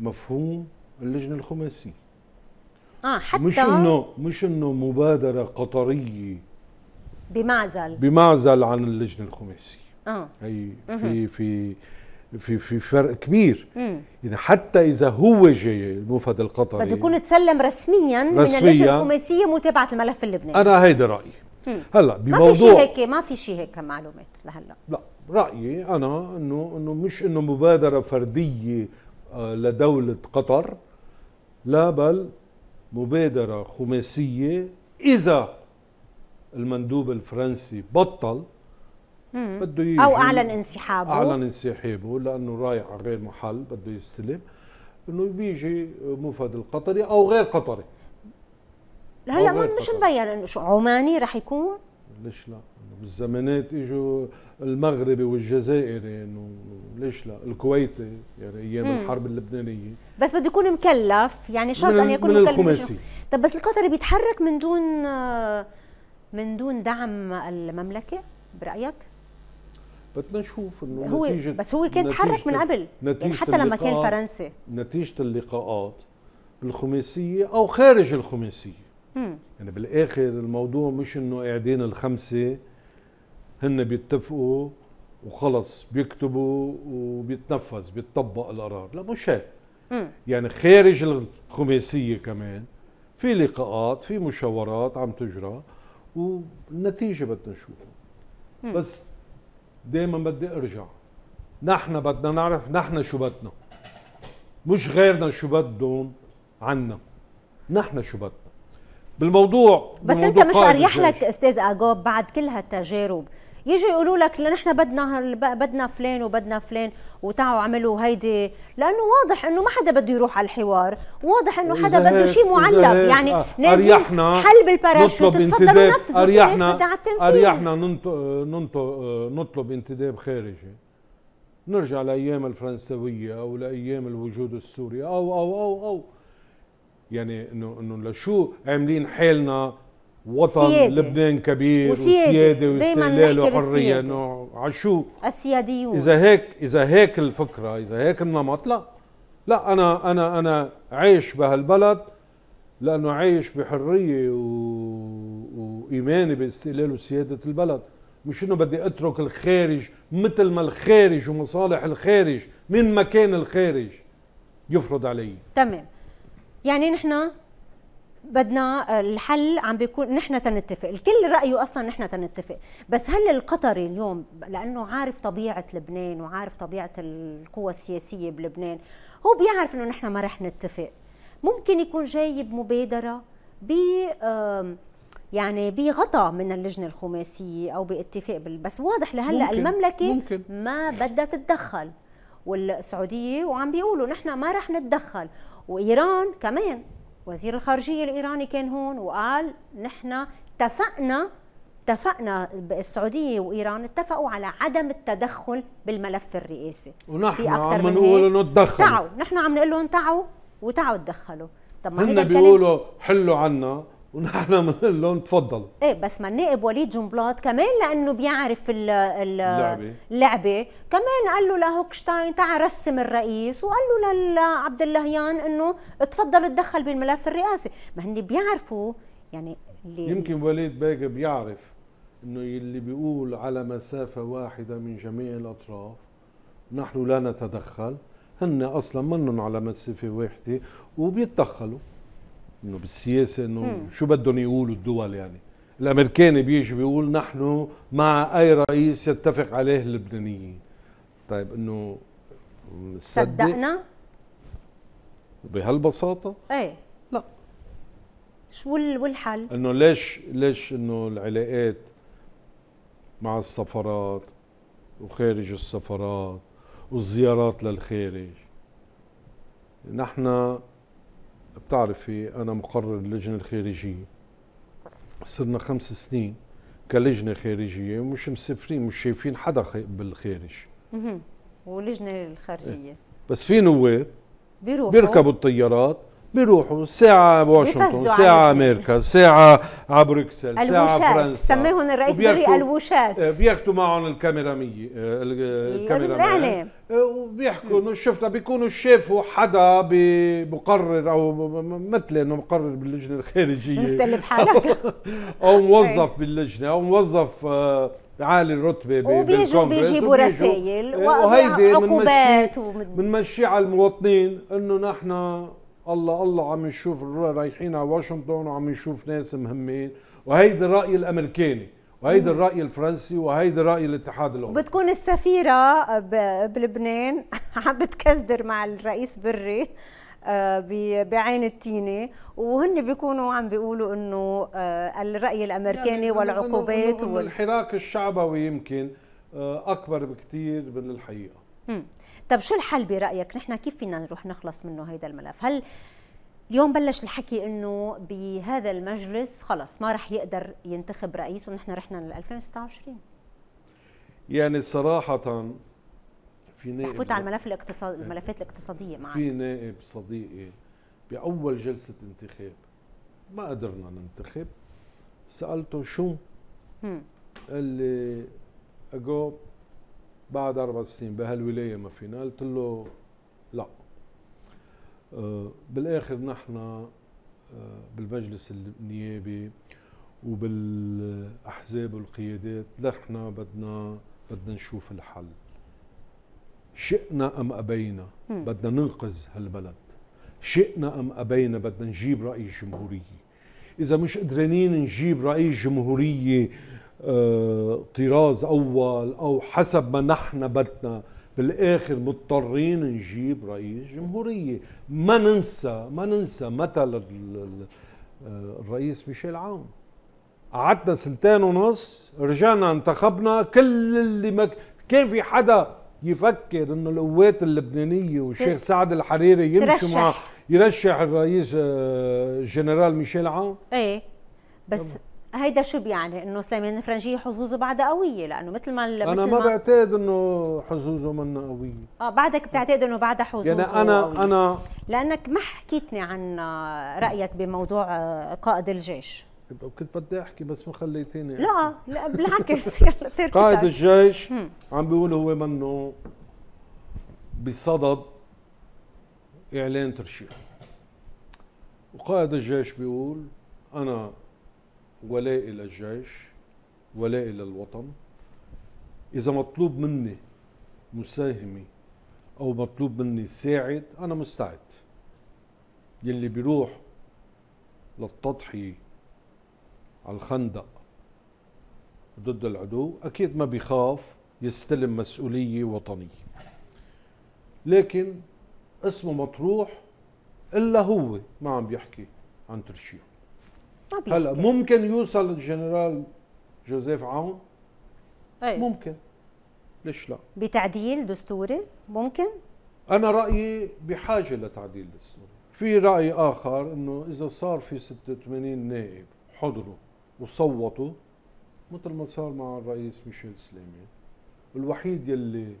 مفهوم اللجنه الخماسيه اه حتى مش انه مش انه مبادره قطريه بمعزل بمعزل عن اللجنه الخماسيه اه هي في في في في فرق كبير يعني حتى اذا هو جاي الموفد القطري بده يكون تسلم رسميا, رسمياً من اللجنه الخماسيه متابعه الملف اللبناني انا هيدا رايي هلا بموضوع ما في شيء هيك ما في شيء هيك معلومات لهلا لا رايي انا انه انه مش انه مبادره فرديه آه، لدوله قطر لا بل مبادرة خماسية إذا المندوب الفرنسي بطل بده يجي أو أعلن انسحابه أعلن انسحابه لأنه رايح على غير محل بده يستلم انه بيجي مفاد القطري او غير قطري هلا مش مبين انه شو عماني رح يكون؟ ليش لا؟ بالزمانات اجوا المغربي والجزائري انه ليش لا الكويتي يعني ايام مم. الحرب اللبنانيه بس بده يكون مكلف يعني شرط ان يكون من مكلف الخماسي. طب بس القطري بيتحرك من دون من دون دعم المملكه برايك بدنا نشوف انه هو نتيجة بس هو كان تحرك من قبل يعني حتى لما كان فرنسي نتيجه اللقاءات بالخماسيه او خارج الخماسيه مم. يعني بالاخر الموضوع مش انه قاعدين الخمسه هن بيتفقوا وخلص بيكتبوا وبيتنفذ بيتطبق القرار لا مش هيك يعني خارج الخماسيه كمان في لقاءات في مشاورات عم تجرى والنتيجه بدنا نشوفها بس دائما بدي ارجع نحن بدنا نعرف نحن شو بدنا مش غيرنا شو بدهم عنا نحن شو بدنا بالموضوع بس انت مش اريح لك استاذ اجوب بعد كل هالتجارب يجي يقولوا لك نحن بدنا بدنا فلان وبدنا فلان وتعوا عملوا هيدي لانه واضح انه ما حدا بده يروح على الحوار واضح انه حدا بده شيء معلب يعني آه، نازلين حل بالباراشوت تفضلوا نفذوا اريحنا اريحنا آه، نطلب انتداب خارجي نرجع لايام الفرنسويه او لايام الوجود السوري او او او او, أو. يعني انه انه لشو عاملين حالنا وطن سيادة. لبنان كبير وسيادة, وسيادة واستقلال وحرية انه عشو السياديون اذا هيك اذا هيك الفكرة اذا هيك النمط لا لا انا انا انا عايش بهالبلد لانه عايش بحرية و... وايماني باستقلال وسيادة البلد مش انه بدي اترك الخارج مثل ما الخارج ومصالح الخارج من مكان الخارج يفرض علي تمام يعني نحن بدنا آه، الحل عم بيكون نحن تنتفق الكل رايه اصلا نحن تنتفق بس هل القطري اليوم لانه عارف طبيعه لبنان وعارف طبيعه القوى السياسيه بلبنان هو بيعرف انه نحن ما رح نتفق ممكن يكون جايب مبادره ب يعني بغطى من اللجنه الخماسيه او باتفاق بس واضح لهلا ممكن المملكه ممكن ما بدها تتدخل والسعوديه وعم بيقولوا نحن ما رح نتدخل وايران كمان وزير الخارجيه الايراني كان هون وقال نحن اتفقنا اتفقنا السعوديه وايران اتفقوا على عدم التدخل بالملف الرئاسي ونحن في عم نقول انه تدخل تعوا نحن عم نقول لهم تعوا وتعوا تدخلوا طب ما هن بيقولوا حلوا عنا ونحن بنقول لهم تفضلوا ايه بس ما النائب وليد جنبلاط كمان لانه بيعرف اللعبه اللعبه كمان قال له لهوكشتاين تعال رسم الرئيس وقال له لعبد اللهيان انه تفضل تدخل بالملف الرئاسي ما هن بيعرفوا يعني اللي يمكن وليد باقي بيعرف انه اللي بيقول على مسافه واحده من جميع الاطراف نحن لا نتدخل هن اصلا منن على مسافه واحده وبيتدخلوا انه بالسياسه انه شو بدهم يقولوا الدول يعني الامريكاني بيجي بيقول نحن مع اي رئيس يتفق عليه اللبنانيين طيب انه صدقنا بهالبساطه ايه لا شو والحل انه ليش ليش انه العلاقات مع السفارات وخارج السفارات والزيارات للخارج نحن بتعرفي أنا مقرر اللجنة الخارجية صرنا خمس سنين كلجنة خارجية مش مسافرين مش شايفين حدا بالخارج ولجنة الخارجية إيه. بس في نواب بيركبوا الطيارات بيروحوا ساعة واشنطن ساعة أمريكا ساعة على بروكسل ساعة فرنسا سميهم الرئيس بري الوشات آه، بياخدوا معهم الكاميرامية آه، آه، الكاميرا وبيحكوا انه شفنا بيكونوا شافوا حدا بمقرر او مثل انه مقرر باللجنه الخارجيه مستقل بحالك (laughs) او موظف باللجنه او موظف عالي الرتبه وبيجوا بيجيبوا رسائل وهيدي عقوبات ومنمشي على المواطنين انه نحن الله الله عم نشوف رايحين على واشنطن وعم نشوف ناس مهمين وهيدي الراي الامريكاني وهيدي الراي الفرنسي وهيدي راي الاتحاد الاوروبي بتكون السفيره بلبنان (laughs) عم بتكزدر مع الرئيس بري آه، بعين التينه وهن بيكونوا عم بيقولوا انه آه، الراي الامريكاني يعني والعقوبات والحراك الشعبوي يمكن آه، اكبر بكثير من الحقيقه طب شو الحل برايك نحن كيف فينا نروح نخلص منه هيدا الملف هل اليوم بلش الحكي انه بهذا المجلس خلص ما رح يقدر ينتخب رئيس ونحن رحنا لل 2026 يعني صراحة في نائب فوت على الملف الاقتصاد الملفات الاقتصادية معك في نائب صديقي بأول جلسة انتخاب ما قدرنا ننتخب سألته شو؟ قال لي أجوب بعد اربع سنين بهالولايه ما فينا قلت له لا أه، بالاخر نحن أه، بالمجلس النيابي وبالاحزاب والقيادات نحن بدنا بدنا نشوف الحل شئنا ام ابينا بدنا ننقذ هالبلد شئنا ام ابينا بدنا نجيب رئيس جمهوريه اذا مش قدرانين نجيب رئيس جمهوريه طراز اول او حسب ما نحن بدنا بالاخر مضطرين نجيب رئيس جمهوريه ما ننسى ما ننسى مثل الرئيس ميشيل عون قعدنا سنتين ونص رجعنا انتخبنا كل اللي ما كان في حدا يفكر انه القوات اللبنانيه والشيخ سعد الحريري يمشي مع يرشح الرئيس آه، جنرال ميشيل عون ايه بس هيدا شو بيعني انه سليمان الفرنجيه حظوظه بعدها قويه لانه مثل ما انا ما, ما بعتقد انه حظوظه منا قويه اه بعدك بتعتقد انه بعدها حظوظه يعني انا قوية. انا لانك ما حكيتني عن رايك بموضوع آه، قائد الجيش كنت بدي احكي بس ما خليتيني لا لا بالعكس (laughs) يلا قائد الجيش عم بيقول هو منه بصدد اعلان ترشيح وقائد الجيش بيقول انا ولا إلى الجيش ولا إلى الوطن إذا مطلوب مني مساهمة أو مطلوب مني ساعد أنا مستعد يلي بيروح للتضحية على الخندق ضد العدو أكيد ما بيخاف يستلم مسؤولية وطنية لكن اسمه مطروح إلا هو ما عم بيحكي عن ترشيح هلا ممكن يوصل الجنرال جوزيف عون أي. ممكن ليش لا بتعديل دستوري ممكن انا رايي بحاجه لتعديل دستوري في راي اخر انه اذا صار في 86 نائب حضروا وصوتوا مثل ما صار مع الرئيس ميشيل سليمي الوحيد يلي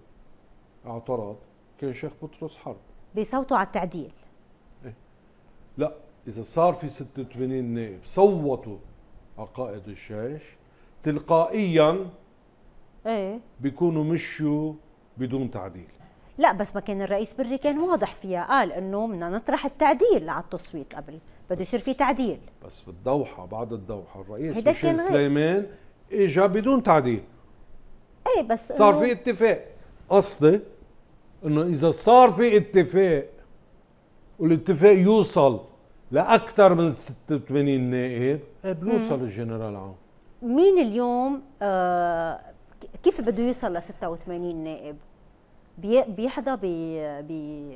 اعترض كان شيخ بطرس حرب بصوته على التعديل إيه؟ لا اذا صار في 86 نائب صوتوا عقائد الجيش تلقائيا ايه بيكونوا مشوا بدون تعديل لا بس ما كان الرئيس بري كان واضح فيها قال انه بدنا نطرح التعديل على التصويت قبل بده يصير في تعديل بس بالدوحة بعد الدوحة الرئيس ميشيل سليمان اجى بدون تعديل ايه بس صار في اتفاق قصدي انه اذا صار في اتفاق والاتفاق يوصل لاكثر من 86 نائب إيه، بيوصل الجنرال عام مين اليوم آه كيف بده يوصل ل 86 نائب؟ بيحظى ب بي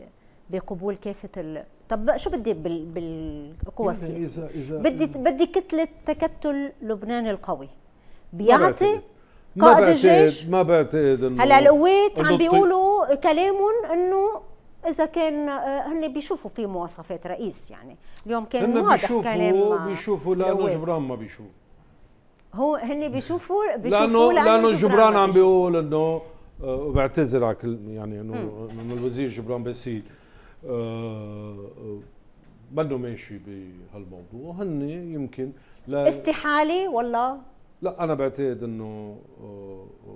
بقبول كافه ال... طب شو بدي بال... بالقوى السياسيه؟ بدي بدي كتله تكتل لبنان القوي بيعطي قائد الجيش ما بعتقد هلا القوات عم بيقولوا كلامهم انه اذا كان آه، هن بيشوفوا في مواصفات رئيس يعني اليوم كان واضح كلام بيشوفوا لانه جبران ما بيشوف هو هن بيشوفوا بيشوفوا لانه لانه جبران عم بيقول انه وبعتذر آه، على كل يعني انه انه الوزير جبران باسيل آه، بده ماشي بهالموضوع هن يمكن لا استحاله والله لا انا بعتقد انه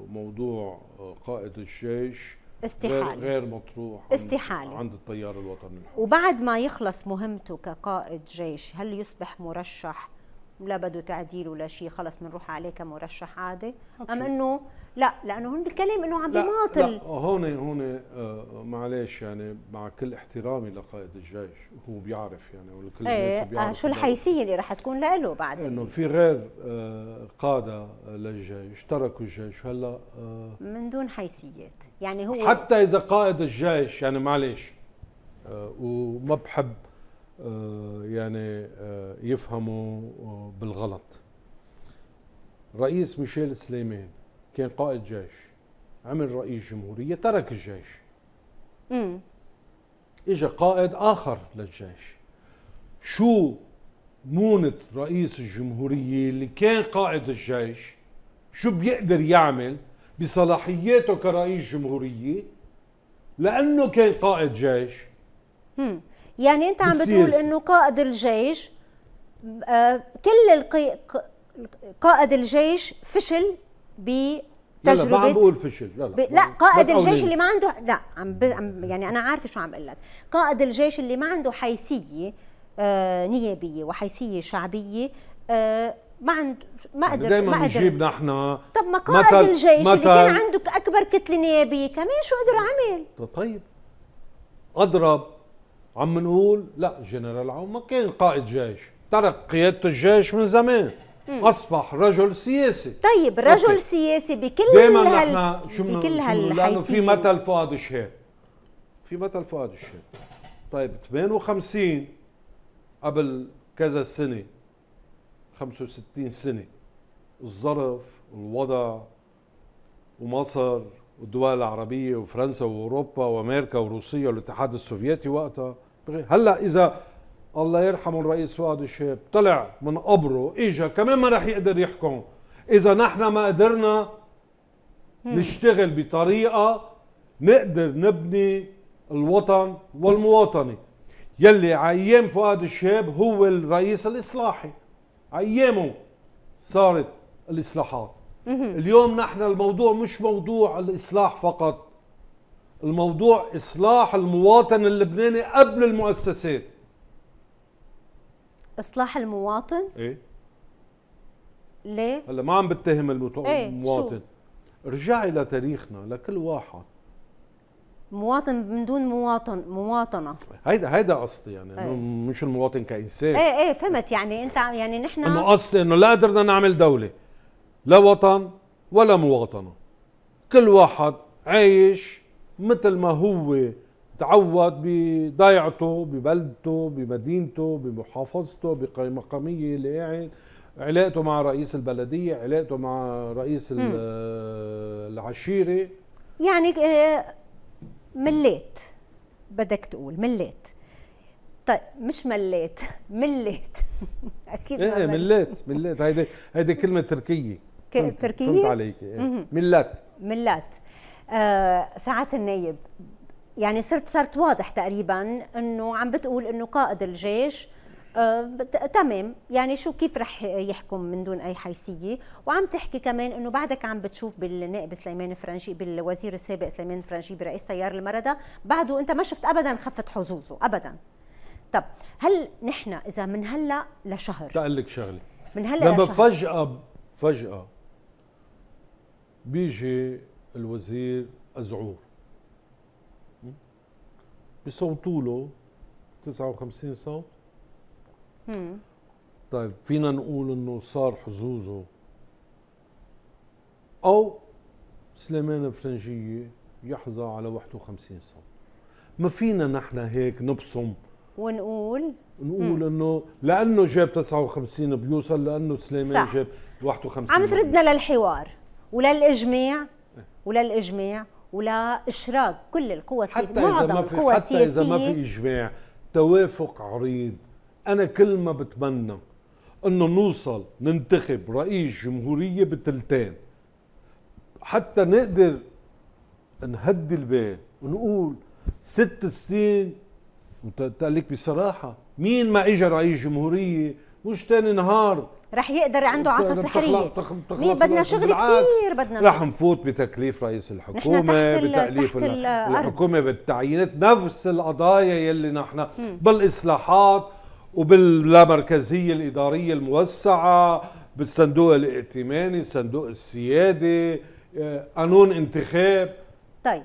موضوع قائد الجيش استحالة غير مطروح استحالة عند التيار الوطني وبعد ما يخلص مهمته كقائد جيش هل يصبح مرشح لا بده تعديل ولا شيء خلص بنروح عليه كمرشح عادي أوكي. ام انه لا لانه هون الكلام انه عم بيماطل لا, لا هون هون آه، معلش يعني مع كل احترامي لقائد الجيش هو بيعرف يعني والكل ايه بيعرف آه، شو الحيثيه اللي رح تكون له بعدين انه في غير آه، قاده للجيش تركوا الجيش هلا من دون حيثيات يعني هو حتى اذا قائد الجيش يعني معلش وما بحب آه، يعني آه، يفهموا آه، بالغلط رئيس ميشيل سليمان كان قائد جيش عمل رئيس جمهورية ترك الجيش امم اجى قائد آخر للجيش شو مونة رئيس الجمهورية اللي كان قائد الجيش شو بيقدر يعمل بصلاحياته كرئيس جمهورية لأنه كان قائد جيش مم. يعني انت عم بتقول انه قائد الجيش آه، كل القي... قائد الجيش فشل ب تجربه لا, لا بقول فشل لا لا, ب... لا قائد الجيش اللي ما عنده لا عم ب... يعني انا عارفه شو عم بقول لك قائد الجيش اللي ما عنده حيثيه آه، نيابيه وحيثيه شعبيه آه، ما عنده يعني ما قدر ما قدر بنجيب نحن طب ما قائد مثل الجيش مثل اللي كان عنده اكبر كتله نيابيه كمان شو قدر عمل؟ طيب اضرب عم نقول لا جنرال عون ما كان قائد جيش ترك قيادة الجيش من زمان اصبح رجل سياسي طيب رجل أوكي. سياسي بكل دائما هال... شو بكل هالحيثيه لانه في مثل فؤاد الشهاب في مثل فؤاد الشهاب طيب 58 قبل كذا سنه 65 سنه الظرف الوضع ومصر والدول العربيه وفرنسا واوروبا وامريكا وروسيا والاتحاد السوفيتي وقتها هلا اذا الله يرحمه الرئيس فؤاد الشيب طلع من قبره اجا كمان ما راح يقدر يحكم اذا نحن ما قدرنا نشتغل بطريقه نقدر نبني الوطن والمواطنه يلي ايام فؤاد الشيب هو الرئيس الاصلاحي ايامه صارت الاصلاحات اليوم نحن الموضوع مش موضوع الاصلاح فقط الموضوع اصلاح المواطن اللبناني قبل المؤسسات اصلاح المواطن ايه ليه هلا ما عم بتهم إيه، المواطن ايه؟ ارجعي لتاريخنا لكل واحد مواطن من دون مواطن مواطنه هيدا هيدا قصدي يعني ايه. مش المواطن كانسان ايه ايه فهمت يعني انت يعني نحن انه قصدي انه لا قدرنا نعمل دوله لا وطن ولا مواطنه كل واحد عايش مثل ما هو تعود بضيعته ببلدته بمدينته بمحافظته بمقامية اللي قاعد علاقته مع رئيس البلدية علاقته مع رئيس مم. العشيرة يعني آه، مليت بدك تقول مليت طيب مش مليت (laughs) مليت (laughs) اكيد ايه, إيه، مليت مليت هيدي هيدي كلمه تركيه تركيه فهمت عليك إيه. ملات ملات آه، ساعات النايب يعني صرت صرت واضح تقريبا انه عم بتقول انه قائد الجيش آه تمام يعني شو كيف رح يحكم من دون اي حيثيه وعم تحكي كمان انه بعدك عم بتشوف بالنائب سليمان فرنجي بالوزير السابق سليمان فرنجي برئيس تيار المرده بعده انت ما شفت ابدا خفت حظوظه ابدا طب هل نحن اذا من هلا لشهر بدي لك شغله من هلا لما لشهر. فجاه فجاه بيجي الوزير أزعور بصوتوا له 59 صوت مم. طيب فينا نقول انه صار حظوظه او سليمان الفرنجيه يحظى على 51 صوت ما فينا نحن هيك نبصم ونقول نقول انه لانه جاب 59 بيوصل لانه سليمان صح. جاب 51 عم تردنا للحوار وللاجماع وللإجماع ولإشراك كل القوى السياسية معظم القوى السياسية حتى إذا ما في إجماع توافق عريض أنا كل ما بتمنى أنه نوصل ننتخب رئيس جمهورية بتلتين حتى نقدر نهدي البال ونقول ست سنين لك بصراحة مين ما اجى رئيس جمهورية مش تاني نهار رح يقدر عنده طيب، عصا طيب، سحريه ليه بدنا شغل كثير بدنا شغل رح نفوت بتكليف رئيس الحكومه بتكليف الحكومه بالتعيينات نفس القضايا يلي نحن بالاصلاحات وباللامركزيه الاداريه الموسعه بالصندوق الائتماني صندوق السيادي آه، قانون انتخاب طيب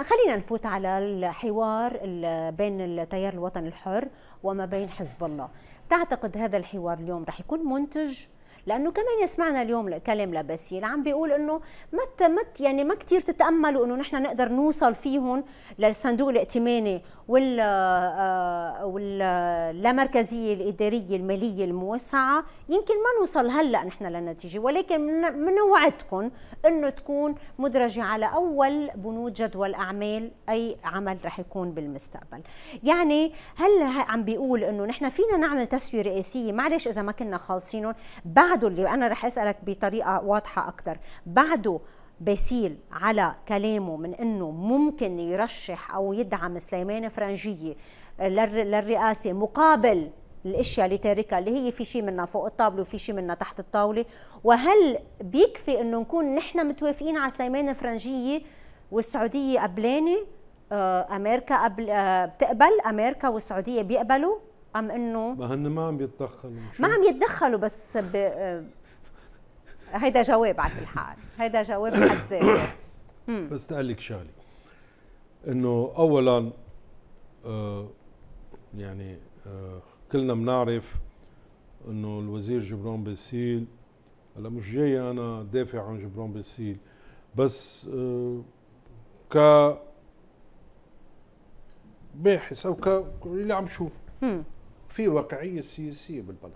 خلينا نفوت على الحوار بين التيار الوطني الحر وما بين حزب الله تعتقد هذا الحوار اليوم رح يكون منتج لانه كمان يسمعنا اليوم كلام لباسيل عم بيقول انه ما مت يعني ما كثير تتاملوا انه نحن نقدر نوصل فيهم للصندوق الائتماني وال آه، آه، واللامركزيه الاداريه الماليه الموسعه يمكن ما نوصل هلا نحن للنتيجه ولكن من وعدكم انه تكون مدرجه على اول بنود جدول اعمال اي عمل رح يكون بالمستقبل يعني هلا عم بيقول انه نحن فينا نعمل تسويه رئاسيه معلش اذا ما كنا خالصينهم بعد بعده اللي انا رح اسالك بطريقه واضحه اكثر بعده باسيل على كلامه من انه ممكن يرشح او يدعم سليمان فرنجيه للرئاسه مقابل الاشياء اللي تاركها اللي هي في شيء منها فوق الطاوله وفي شيء منها تحت الطاوله وهل بيكفي انه نكون نحن متوافقين على سليمان فرنجيه والسعوديه قبلانه آه، امريكا قبل آه، بتقبل امريكا والسعوديه بيقبلوا ام انه ما هن ما عم يتدخلوا ما عم يتدخلوا بس ب... آه، هيدا جواب على كل حال هيدا جواب حد ذاته (coughs) بس لك شغله انه اولا آه يعني آه كلنا بنعرف انه الوزير جبران باسيل هلا مش جاي انا دافع عن جبران باسيل بس آه ك باحث او ك اللي عم شوف في واقعية سياسية بالبلد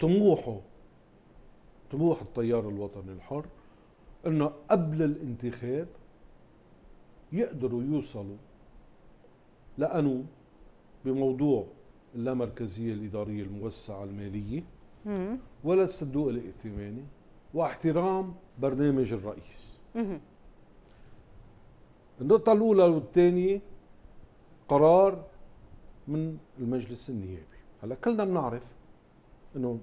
طموحه طموح التيار الوطني الحر انه قبل الانتخاب يقدروا يوصلوا لقانون بموضوع اللامركزيه الاداريه الموسعه الماليه ولا الصندوق الائتماني واحترام برنامج الرئيس النقطه الاولى والثانيه قرار من المجلس النيابي هلا كلنا بنعرف انه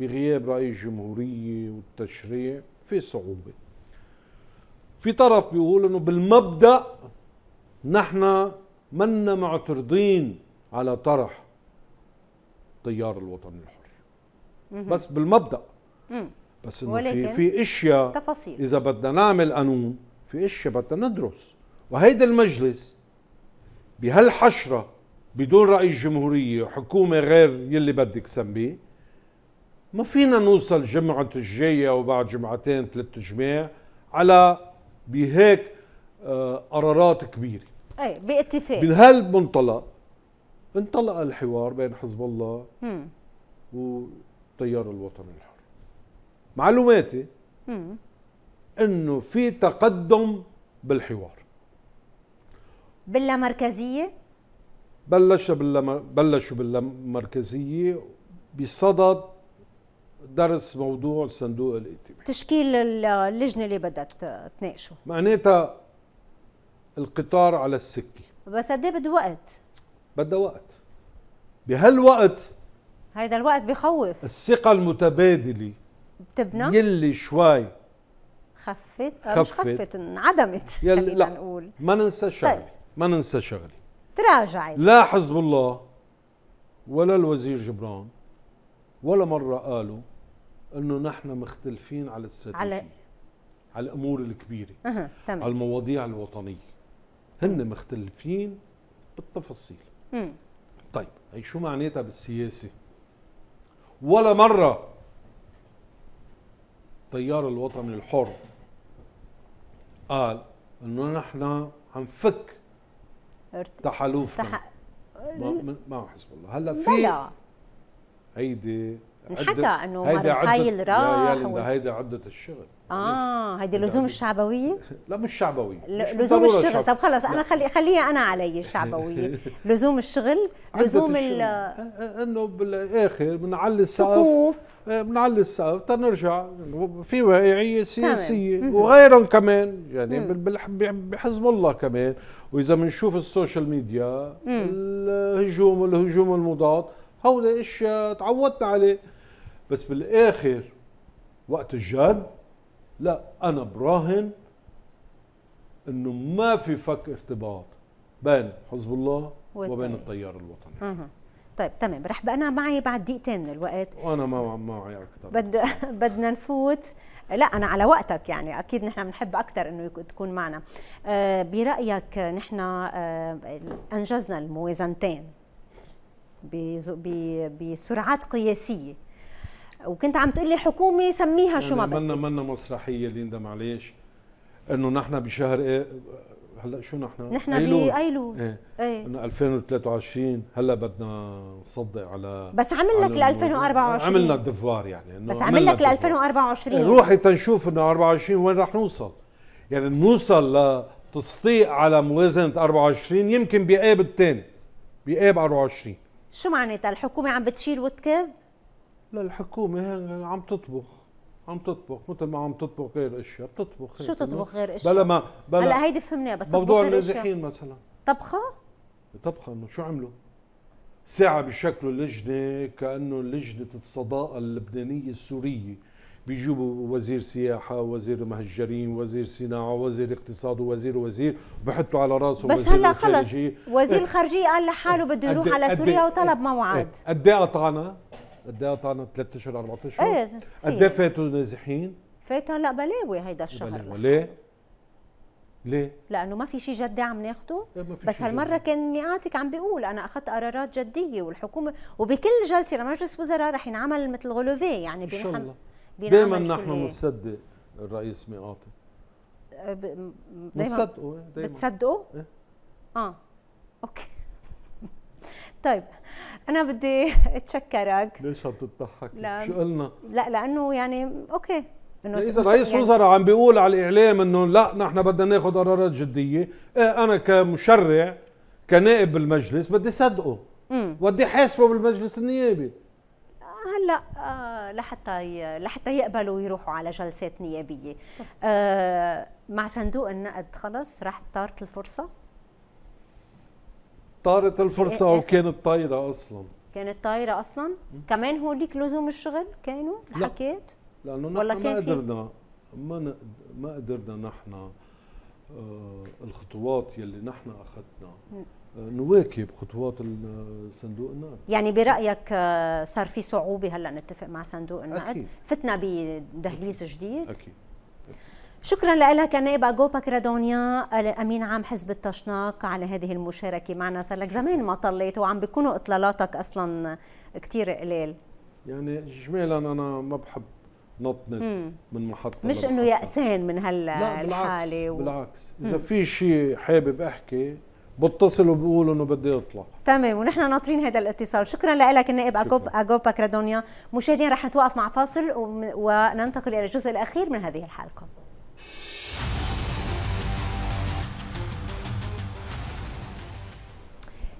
بغياب رأي الجمهورية والتشريع في صعوبة في طرف بيقول انه بالمبدأ نحن منا معترضين على طرح طيار الوطن الحر بس بالمبدأ بس انه في في اشياء تفاصيل اذا بدنا نعمل قانون في اشياء بدنا ندرس وهيدا المجلس بهالحشره بدون رئيس جمهورية حكومة غير يلي بدك سميه ما فينا نوصل جمعة الجاية وبعد جمعتين ثلاث جماع على بهيك آه، قرارات كبيرة أي باتفاق من هالمنطلق انطلق الحوار بين حزب الله مم. والتيار الوطني الحر معلوماتي مم. انه في تقدم بالحوار باللامركزيه بلش بلشوا بالمركزيه بصدد درس موضوع صندوق الائتماني تشكيل اللجنه اللي بدها تناقشه معناتها القطار على السكه بس قد ايه بده وقت؟ بده وقت بهالوقت هيدا الوقت بخوف الثقه المتبادله بتبنى يلي شوي خفت خفت, خفت انعدمت يلي لا نقول ما ننسى شغله طيب. ما ننسى شغله تراجعت لا حزب الله ولا الوزير جبران ولا مرة قالوا انه نحن مختلفين على الاستراتيجية على, على الامور الكبيرة أه. تمام. على المواضيع الوطنية هن مختلفين بالتفاصيل مم. طيب هي شو معناتها بالسياسة ولا مرة التيار الوطني الحر قال انه نحن عم فك تحالفنا تح... مع حزب الله هلا في هيدي حتى انه مخيل راح لا يا هيدي عده الشغل اه هيدي يعني لزوم الشعبويه؟ (laughs) لا مش شعبويه مش لزوم الشغل طب خلص انا خلي خليها انا علي الشعبويه (laughs) لزوم الشغل لزوم ال انه بالاخر بنعلي السقف سقوف إيه، بنعلي السقف تنرجع طيب، في واقعيه سياسيه وغيرهم كمان يعني بحزب الله كمان واذا بنشوف السوشيال ميديا مم. الهجوم الهجوم المضاد هودي اشياء تعودنا عليه بس بالاخر وقت الجد لا انا براهن انه ما في فك ارتباط بين حزب الله والتاني. وبين التيار الوطني مم. طيب تمام رح بقى انا معي بعد دقيقتين من الوقت وانا ما معي اكثر بد... (laughs) بدنا نفوت لا انا على وقتك يعني اكيد نحن بنحب اكثر انه تكون معنا آه، برايك نحن آه، انجزنا الموازنتين بسرعات قياسيه وكنت عم تقول لي حكومه سميها شو ما يعني بدك منا منا مسرحيه ليندا معليش انه نحن بشهر إيه، هلا شو نحن؟ نحن بايلول ايه, ايه. 2023 هلا بدنا نصدق على بس عمل لك ل 2024 عملنا الدفوار يعني انه بس عمل لك ل 2024 ايه روحي تنشوف انه 24 وين رح نوصل يعني نوصل لتصديق على موازنه 24 يمكن بآب الثاني بآب 24 شو معناتها الحكومه عم بتشيل وتكب؟ لا الحكومه عم تطبخ عم تطبخ مثل ما عم تطبخ غير اشياء بتطبخ شو تطبخ غير اشياء؟ بلا ما بلا هلا هيدي فهمناها بس موضوع النازحين مثلا طبخه؟ طبخه انه شو عملوا؟ ساعة بشكلوا اللجنة كأنه لجنة الصداقة اللبنانية السورية بيجيبوا وزير سياحة وزير مهجرين وزير صناعة وزير اقتصاد وزير وزير وبحطوا على راسه بس هلا خلص وزير إيه. الخارجية قال لحاله بده يروح على إيه، سوريا وطلب إيه، موعد قد ايه قطعنا؟ قد ايه قطعنا ثلاث اشهر اربع اشهر؟ ايه قد ايه فاتوا نازحين؟ فاتوا هلا بلاوي هيدا الشهر بلاوي ليه؟ ليه؟ لانه ما في شيء جدي عم ناخده إيه، بس هالمره جدي. كان ميقاتك عم بيقول انا اخذت قرارات جديه والحكومه وبكل جلسه لمجلس وزراء رح ينعمل مثل غلوفي يعني بينعمل ان شاء الله دائما نحن بنصدق الرئيس ميقاتي أه، ب... بتصدقوا إيه، بتصدقوا؟ إيه. اه اوكي طيب انا بدي اتشكرك ليش عم تضحك لا شو قلنا لا لانه يعني اوكي انه اذا رئيس يعني وزراء عم بيقول على الاعلام انه لا نحن بدنا ناخذ قرارات جديه إيه انا كمشرع كنائب بالمجلس بدي صدقه ودي حاسبه بالمجلس النيابي هلا آه لحتى لحتى يقبلوا يروحوا على جلسات نيابيه آه مع صندوق النقد خلص رح طارت الفرصه طارت الفرصه إيه، إيه. وكانت طايره اصلا كانت طايره اصلا كمان هو ليك لزوم الشغل كانوا لا. حكيت لانه نحن ولا ما قدرنا ما ما قدرنا نحن آه الخطوات يلي نحن اخذنا آه نواكب خطوات صندوق النقد يعني برايك آه صار في صعوبه هلا نتفق مع صندوق النقد أكيد. فتنا بدهليز جديد اكيد شكرا لك النائب اجوبا كرادونيا امين عام حزب التشناق على هذه المشاركه معنا صار لك زمان ما طليت وعم بيكونوا اطلالاتك اصلا كثير قليل يعني اجمالا انا ما بحب نطنت نط من محطه مش انه يأسان من هالحاله و... بالعكس اذا في شيء حابب احكي بتصل وبقول انه بدي اطلع تمام ونحن ناطرين هذا الاتصال شكرا لك النائب اجوب اجوب كرادونيا مشاهدينا رح نتوقف مع فاصل وننتقل الى الجزء الاخير من هذه الحلقه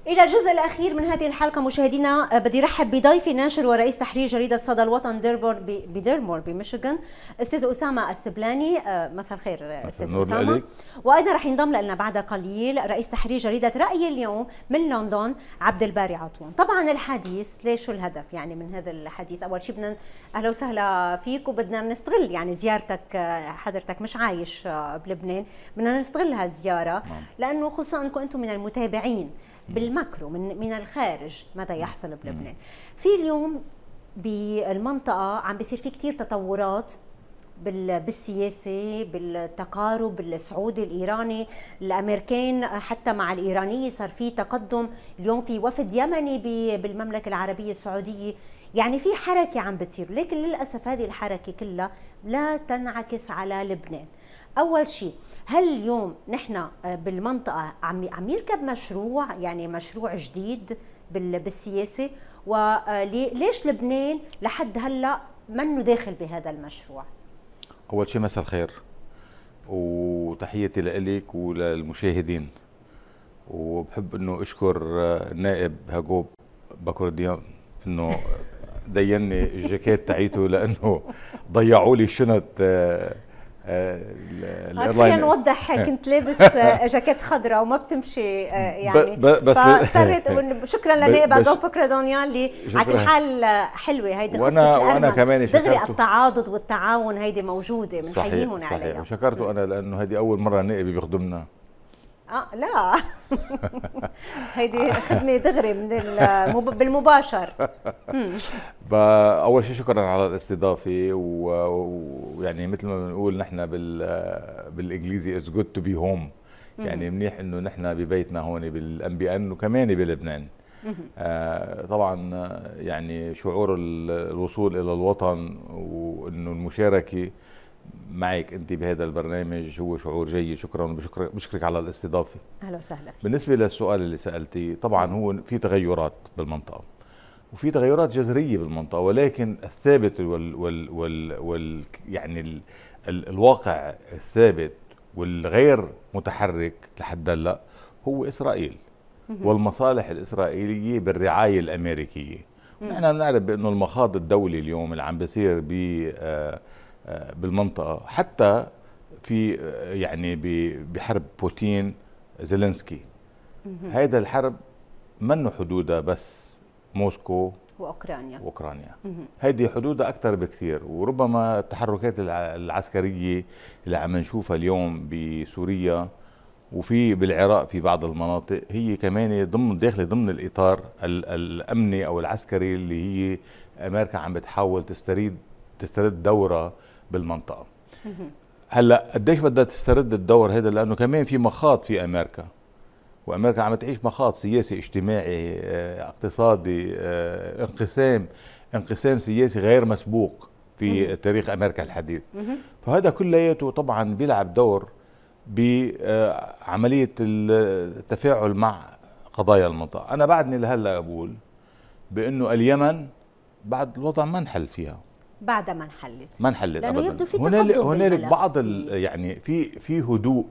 إلى الجزء الأخير من هذه الحلقة مشاهدينا آه، بدي رحب بضيفي ناشر ورئيس تحرير جريدة صدى الوطن ديربور بديرمور بميشيغان أستاذ أسامة السبلاني آه، مساء الخير آه، أستاذ أسامة وأيضا رح ينضم لنا بعد قليل رئيس تحرير جريدة رأي اليوم من لندن عبد الباري عطوان طبعا الحديث ليش الهدف يعني من هذا الحديث أول شيء بدنا أهلا وسهلا فيك وبدنا نستغل يعني زيارتك حضرتك مش عايش بلبنان بدنا نستغل هالزيارة نعم. لأنه خصوصا أنكم أنتم من المتابعين بالماكرو من من الخارج ماذا يحصل بلبنان في اليوم بالمنطقه عم بيصير في كثير تطورات بالسياسه بالتقارب السعودي الايراني الامريكان حتى مع الايرانيه صار في تقدم اليوم في وفد يمني بالمملكه العربيه السعوديه يعني في حركه عم بتصير لكن للاسف هذه الحركه كلها لا تنعكس على لبنان اول شيء هل اليوم نحن آه، بالمنطقه عم عم يركب مشروع يعني مشروع جديد بالسياسه وليش آه، لبنان لحد هلا منه داخل بهذا المشروع اول شيء مساء الخير وتحيتي لك وللمشاهدين وبحب انه اشكر آه، النائب هجوب بكورديان انه ديني الجاكيت تاعيته لانه (laughs) ضيعوا لي شنط خلينا آه، نوضح آه. كنت لابس (laughs) آه، جاكيت خضراء وما بتمشي يعني بس فاضطريت (laughs) شكرا لنائب جو بكردونيان اللي على كل حال حلوه هيدي وانا وانا كمان دغري التعاضد والتعاون هيدي موجوده بنحييهم عليها صحيح وشكرته انا لانه هيدي اول مره نائبي بيخدمنا اه لا (laughs) هيدي خدمه دغري من بالمباشر اول شيء شكرا على الاستضافه ويعني مثل ما بنقول نحن بالانجليزي It's good to be home يعني منيح انه نحن ببيتنا هون بالام بي ان وكمان بلبنان آه طبعا يعني شعور الوصول الى الوطن وانه المشاركه معك انت بهذا البرنامج هو شعور جيد شكرا بشكرك, على الاستضافه اهلا وسهلا فيك بالنسبه للسؤال اللي سالتيه طبعا هو في تغيرات بالمنطقه وفي تغيرات جذريه بالمنطقه ولكن الثابت وال, وال, وال, وال يعني ال ال الواقع الثابت والغير متحرك لحد هلا هو اسرائيل والمصالح الاسرائيليه بالرعايه الامريكيه نحن بنعرف بانه المخاض الدولي اليوم اللي عم بيصير ب آه آه، بالمنطقه حتى في آه، يعني بحرب بوتين زيلنسكي هيدا الحرب منه حدودها بس موسكو واوكرانيا واوكرانيا هيدي حدودها اكثر بكثير وربما التحركات العسكريه اللي عم نشوفها اليوم بسوريا وفي بالعراق في بعض المناطق هي كمان ضمن داخله ضمن الاطار الامني او العسكري اللي هي امريكا عم بتحاول تستريد تسترد دورها بالمنطقه هلا قديش بدها تسترد الدور هذا لانه كمان في مخاط في امريكا وامريكا عم تعيش مخاط سياسي اجتماعي اه اقتصادي اه انقسام انقسام سياسي غير مسبوق في مم. تاريخ امريكا الحديث مم. فهذا كلياته طبعا بيلعب دور بعمليه آه، التفاعل مع قضايا المنطقه انا بعدني لهلا بقول بانه اليمن بعد الوضع ما انحل فيها بعد ما انحلت ما انحلت لانه أبداً. يبدو في هنالك هنالك بعض يعني في في هدوء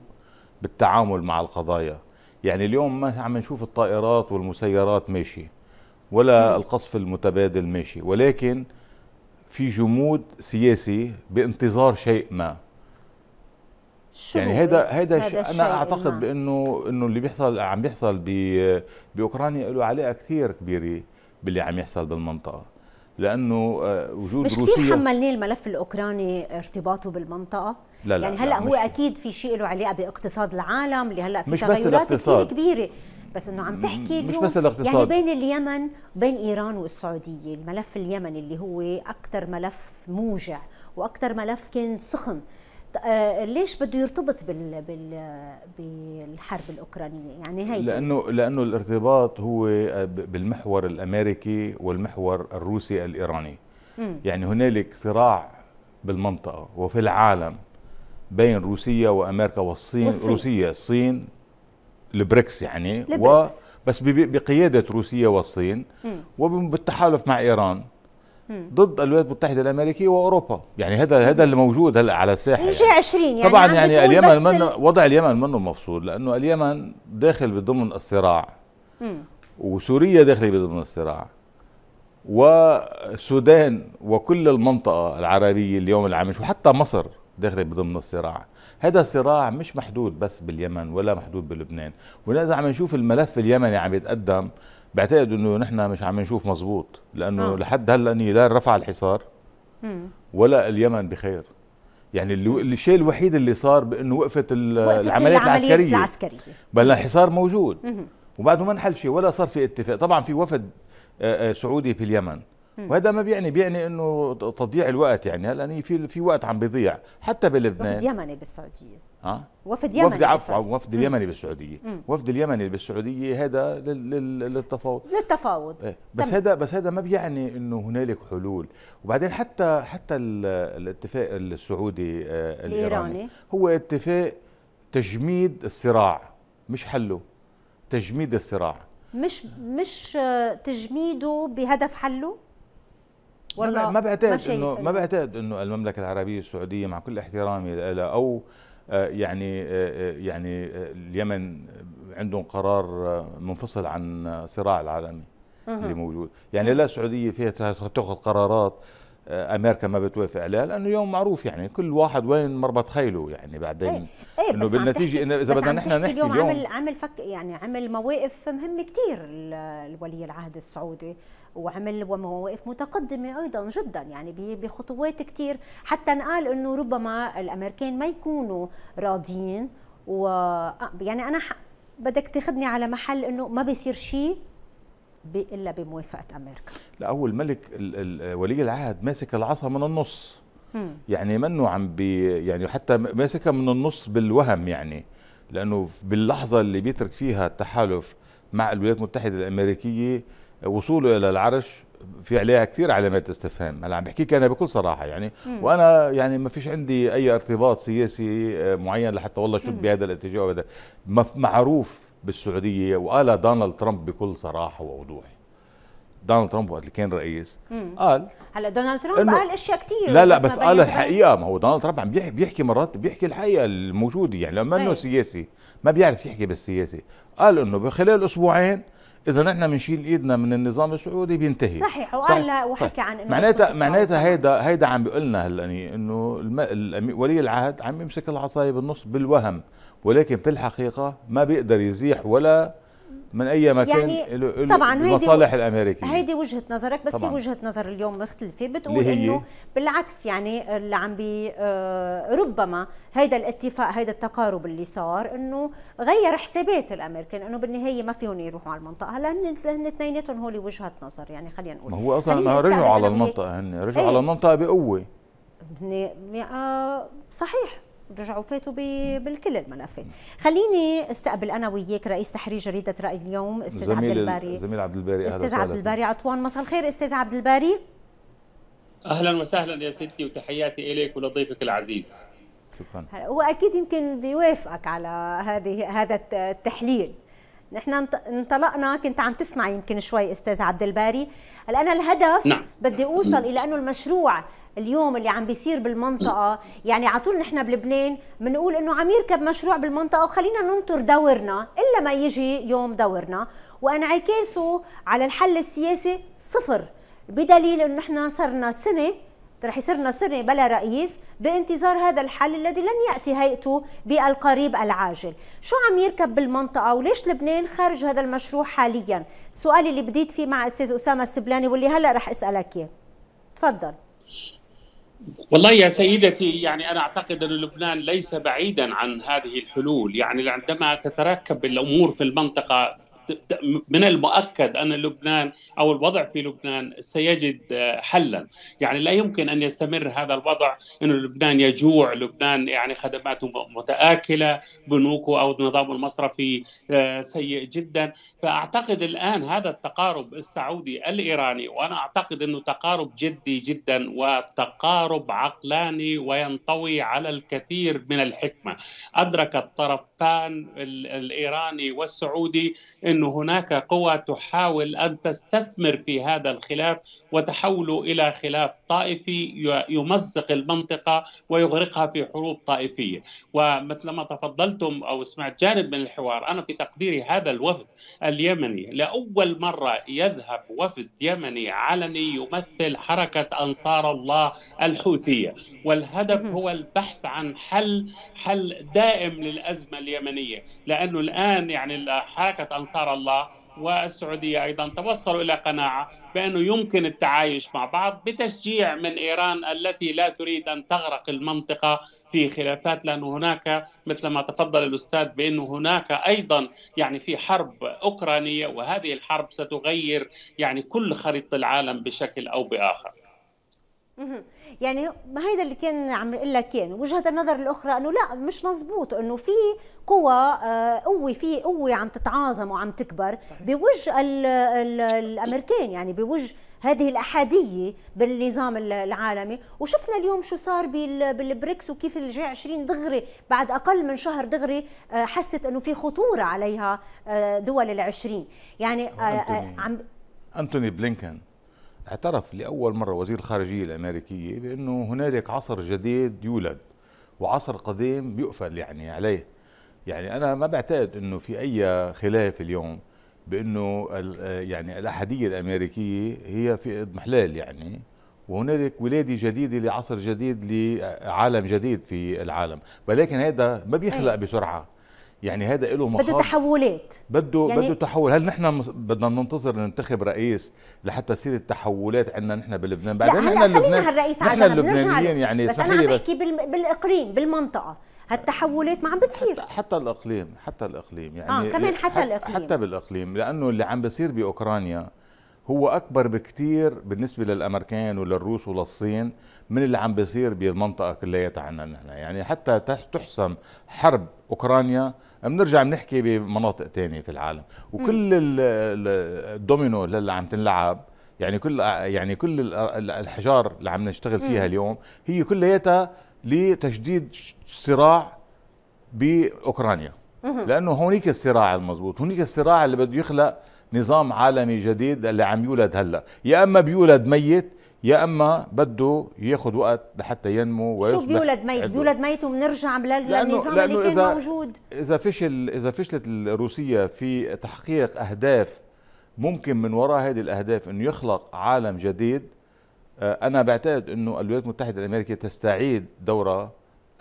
بالتعامل مع القضايا يعني اليوم ما عم نشوف الطائرات والمسيرات ماشي ولا م. القصف المتبادل ماشي ولكن في جمود سياسي بانتظار شيء ما يعني هذا هذا هيدا انا اعتقد ما. بانه انه اللي بيحصل عم بيحصل باوكرانيا له علاقه كثير كبيره باللي عم يحصل بالمنطقه لانه آه، وجود مش روسيا مش كثير حملناه الملف الاوكراني ارتباطه بالمنطقه لا لا يعني هلا لا هو اكيد في شيء له علاقه باقتصاد العالم اللي هلا في تغيرات كثير كبيره بس انه عم تحكي مش بس الاقتصاد يعني بين اليمن بين ايران والسعوديه الملف اليمني اللي هو اكثر ملف موجع واكثر ملف كان سخن آه، ليش بده يرتبط بال بال بالحرب الاوكرانيه يعني هي لانه لانه الارتباط هو آه، بالمحور الامريكي والمحور الروسي الايراني مم. يعني هنالك صراع بالمنطقه وفي العالم بين روسيا وامريكا والصين, والصين. روسيا الصين البريكس يعني البريكس. و بس بقياده روسيا والصين وبالتحالف مع ايران ضد الولايات المتحده الامريكيه واوروبا يعني هذا هذا اللي موجود هلا على الساحه جي يعني. 20 يعني طبعا يعني اليمن من وضع اليمن منه مفصول لانه اليمن داخل بضمن الصراع مم. وسوريا داخله بضمن الصراع والسودان وكل المنطقه العربيه اليوم اللي عم وحتى مصر داخله بضمن الصراع هذا الصراع مش محدود بس باليمن ولا محدود بلبنان ولذا عم نشوف الملف اليمني عم يتقدم بعتقد انه نحن مش عم نشوف مزبوط لانه آه. لحد هلا لا رفع الحصار ولا اليمن بخير يعني الشيء الوحيد اللي صار بانه وقفت العمليات العسكريه العسكريه بل الحصار موجود وبعده ما انحل شيء ولا صار في اتفاق طبعا في وفد آه، آه، سعودي في اليمن وهذا ما بيعني بيعني انه تضييع الوقت يعني هلا في في وقت عم بيضيع حتى بلبنان وفد يمني بالسعوديه اه وفد يمني وفد عفوا وفد اليمني بالسعوديه وفد اليمني بالسعوديه هذا للتفاوض للتفاوض إيه. بس هذا بس هذا ما بيعني انه هنالك حلول وبعدين حتى حتى الاتفاق السعودي آه الايراني الإيراني. هو اتفاق تجميد الصراع مش حله تجميد الصراع مش مش تجميده بهدف حله ولا ما بعتقد انه ما بعتقد انه المملكه العربيه السعوديه مع كل احترامي لها او آه، يعني آه، آه، يعني اليمن عندهم قرار منفصل عن صراع العالمي اللي موجود يعني لا السعوديه فيها تاخذ قرارات امريكا ما بتوافق عليها لانه يوم معروف يعني كل واحد وين مربط خيله يعني بعدين أي. أي انه بالنتيجه انه اذا بدنا نحن نحكي اليوم عمل عمل فك يعني عمل مواقف مهمه كثير الولي العهد السعودي وعمل ومواقف متقدمه ايضا جدا يعني بخطوات كثير حتى نقال انه ربما الامريكان ما يكونوا راضيين و يعني انا ح... بدك تاخذني على محل انه ما بيصير شيء ب... الا بموافقه امريكا لا هو ملك ال... ال... ولي العهد ماسك العصا من النص يعني منه عم بي يعني حتى ماسكها من النص بالوهم يعني لانه باللحظه اللي بيترك فيها التحالف مع الولايات المتحده الامريكيه وصوله الى العرش في عليها كثير علامات استفهام هلا عم بحكيك انا بكل صراحه يعني مم. وانا يعني ما فيش عندي اي ارتباط سياسي آه، معين لحتى والله شو بهذا الاتجاه وهذا معروف بالسعوديه وقال دونالد ترامب بكل صراحه ووضوح دونالد ترامب وقت اللي كان رئيس مم. قال هلا دونالد ترامب إنه قال اشياء كثير لا لا بس, بس قال الحقيقه ما هو دونالد ترامب عم بيحكي بيحكي مرات بيحكي الحقيقه الموجوده يعني لما انه سياسي ما بيعرف يحكي بالسياسي قال انه بخلال اسبوعين اذا احنا بنشيل ايدنا من النظام السعودي بينتهي صحيح وقال وحكى طيب. عن انه معناتها معناتها هيدا هيدا عم بيقول لنا هلأني يعني انه ولي العهد عم يمسك العصايه بالنص بالوهم ولكن في الحقيقه ما بيقدر يزيح ولا من اي مكان يعني طبعا المصالح الامريكيه هيدي وجهه نظرك بس طبعاً. في وجهه نظر اليوم مختلفه بتقول انه بالعكس يعني اللي عم بي آه، ربما هيدا الاتفاق هيدا التقارب اللي صار انه غير حسابات الامريكان انه بالنهايه ما فيهم يروحوا على المنطقه هلا هن اثنيناتهم هولي وجهه نظر يعني خلينا نقول ما هو اصلا رجعوا على المنطقه هن رجعوا إيه. على المنطقه بقوه آه، صحيح رجعوا فاتوا بكل الملفات خليني استقبل انا وياك رئيس تحرير جريده راي اليوم استاذ عبد الباري زميل عبد الباري استاذ عبد الباري عطوان مساء الخير استاذ عبد الباري اهلا وسهلا يا ستي وتحياتي اليك ولضيفك العزيز شكرا هو اكيد يمكن بيوافقك على هذه هذا التحليل نحن انطلقنا كنت عم تسمع يمكن شوي استاذ عبد الباري الان الهدف نعم. بدي اوصل نعم. الى انه المشروع اليوم اللي عم بيصير بالمنطقه (clears throat) يعني على طول نحن بلبنان بنقول انه عم يركب مشروع بالمنطقه وخلينا ننطر دورنا الا ما يجي يوم دورنا وانعكاسه على الحل السياسي صفر بدليل انه نحن صرنا سنه رح يصير سنة بلا رئيس بانتظار هذا الحل الذي لن يأتي هيئته بالقريب العاجل شو عم يركب بالمنطقة وليش لبنان خارج هذا المشروع حاليا سؤالي اللي بديت فيه مع أستاذ أسامة السبلاني واللي هلأ رح أسألك إياه تفضل والله يا سيدتي يعني انا اعتقد ان لبنان ليس بعيدا عن هذه الحلول يعني عندما تتركب الامور في المنطقه من المؤكد ان لبنان او الوضع في لبنان سيجد آه، حلا، يعني لا يمكن ان يستمر هذا الوضع انه لبنان يجوع، لبنان يعني خدماته متآكله، بنوكه او نظامه المصرفي آه، سيء جدا، فاعتقد الان هذا التقارب السعودي الايراني وانا اعتقد انه تقارب جدي جدا وتقارب عقلاني وينطوي على الكثير من الحكمه، ادرك الطرفان الايراني والسعودي أن هناك قوى تحاول أن تستثمر في هذا الخلاف وتحوله إلى خلاف طائفي يمزق المنطقة ويغرقها في حروب طائفية ومثل ما تفضلتم أو سمعت جانب من الحوار أنا في تقديري هذا الوفد اليمني لأول مرة يذهب وفد يمني علني يمثل حركة أنصار الله الحوثية والهدف هو البحث عن حل حل دائم للأزمة اليمنية لأنه الآن يعني حركة أنصار نصار الله والسعودية أيضا توصلوا إلى قناعة بأنه يمكن التعايش مع بعض بتشجيع من إيران التي لا تريد أن تغرق المنطقة في خلافات لأن هناك مثل ما تفضل الأستاذ بأنه هناك أيضا يعني في حرب أوكرانية وهذه الحرب ستغير يعني كل خريطة العالم بشكل أو بآخر يعني ما هيدا اللي كان عم اقول لك كان وجهه النظر الاخرى انه لا مش مزبوط انه في قوى آه، قوه في قوه عم تتعاظم وعم تكبر بوجه الـ الـ الامريكان يعني بوجه هذه الاحاديه بالنظام العالمي وشفنا اليوم شو صار بالبريكس وكيف الجي 20 دغري بعد اقل من شهر دغري آه، حست انه في خطوره عليها آه، دول ال 20 يعني عم انتوني بلينكن اعترف لأول مرة وزير الخارجية الأمريكية بأنه هنالك عصر جديد يولد وعصر قديم بيقفل يعني عليه يعني أنا ما بعتقد أنه في أي خلاف اليوم بأنه يعني الأحدية الأمريكية هي في اضمحلال يعني وهنالك ولادة جديدة لعصر جديد لعالم جديد في العالم ولكن هذا ما بيخلق بسرعة يعني هذا له مخاطر بده تحولات بده يعني بده تحول هل نحن بدنا ننتظر ننتخب رئيس لحتى تصير التحولات عندنا نحن بلبنان بعدين نحن لبنان نحن اللبنانيين يعني بس انا عم بحكي بالاقليم بالمنطقه هالتحولات ما عم بتصير حتى, حتى الاقليم حتى الاقليم يعني اه كمان يعني حتى الاقليم حتى بالاقليم لانه اللي عم بصير باوكرانيا هو اكبر بكثير بالنسبه للامريكان وللروس وللصين من اللي عم بيصير بالمنطقه كلياتها عنا نحن يعني حتى تحسم حرب اوكرانيا بنرجع بنحكي بمناطق تانية في العالم وكل الدومينو اللي عم تنلعب يعني كل يعني كل الحجار اللي عم نشتغل فيها اليوم هي كلياتها لتجديد صراع باوكرانيا لانه هونيك الصراع المضبوط هونيك الصراع اللي بده يخلق نظام عالمي جديد اللي عم يولد هلا يا اما بيولد ميت يا اما بده ياخذ وقت لحتى ينمو ويصبح شو بيولد ميت بيولد ميت وبنرجع للنظام اللي كان إذا موجود اذا فشل اذا فشلت روسيا في تحقيق اهداف ممكن من وراء هذه الاهداف انه يخلق عالم جديد آه، انا بعتقد انه الولايات المتحده الامريكيه تستعيد دورها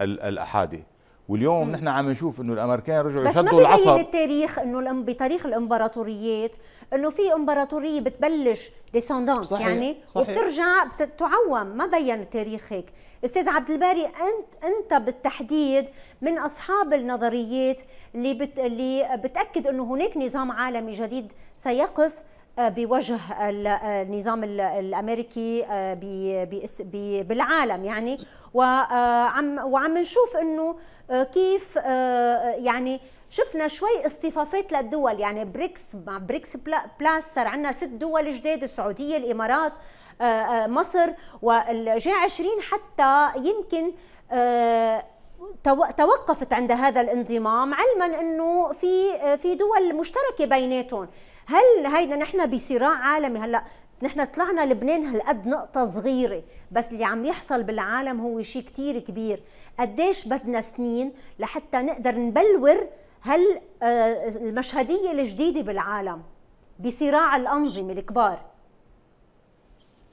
الاحادي واليوم نحن عم نشوف انه الامريكان رجعوا يشدوا العصب بس ما التاريخ انه بتاريخ الامبراطوريات انه في امبراطوريه بتبلش ديسوندونت يعني صحيح وبترجع بتعوم ما بين التاريخ هيك استاذ عبد الباري انت انت بالتحديد من اصحاب النظريات اللي بت اللي بتاكد انه هناك نظام عالمي جديد سيقف آه، بوجه النظام الامريكي آه، بالعالم يعني وعم آه، وعم نشوف انه كيف يعني شفنا شوي اصطفافات للدول يعني بريكس مع بريكس بلاس صار عندنا ست دول جداد السعوديه الامارات مصر والجي 20 حتى يمكن توقفت عند هذا الانضمام علما انه في في دول مشتركه بيناتهم هل هيدا نحن بصراع عالمي هلا نحن طلعنا لبنان هالقد نقطة صغيرة بس اللي عم يحصل بالعالم هو شيء كتير كبير قديش بدنا سنين لحتى نقدر نبلور هالمشهدية آه، الجديدة بالعالم بصراع الأنظمة الكبار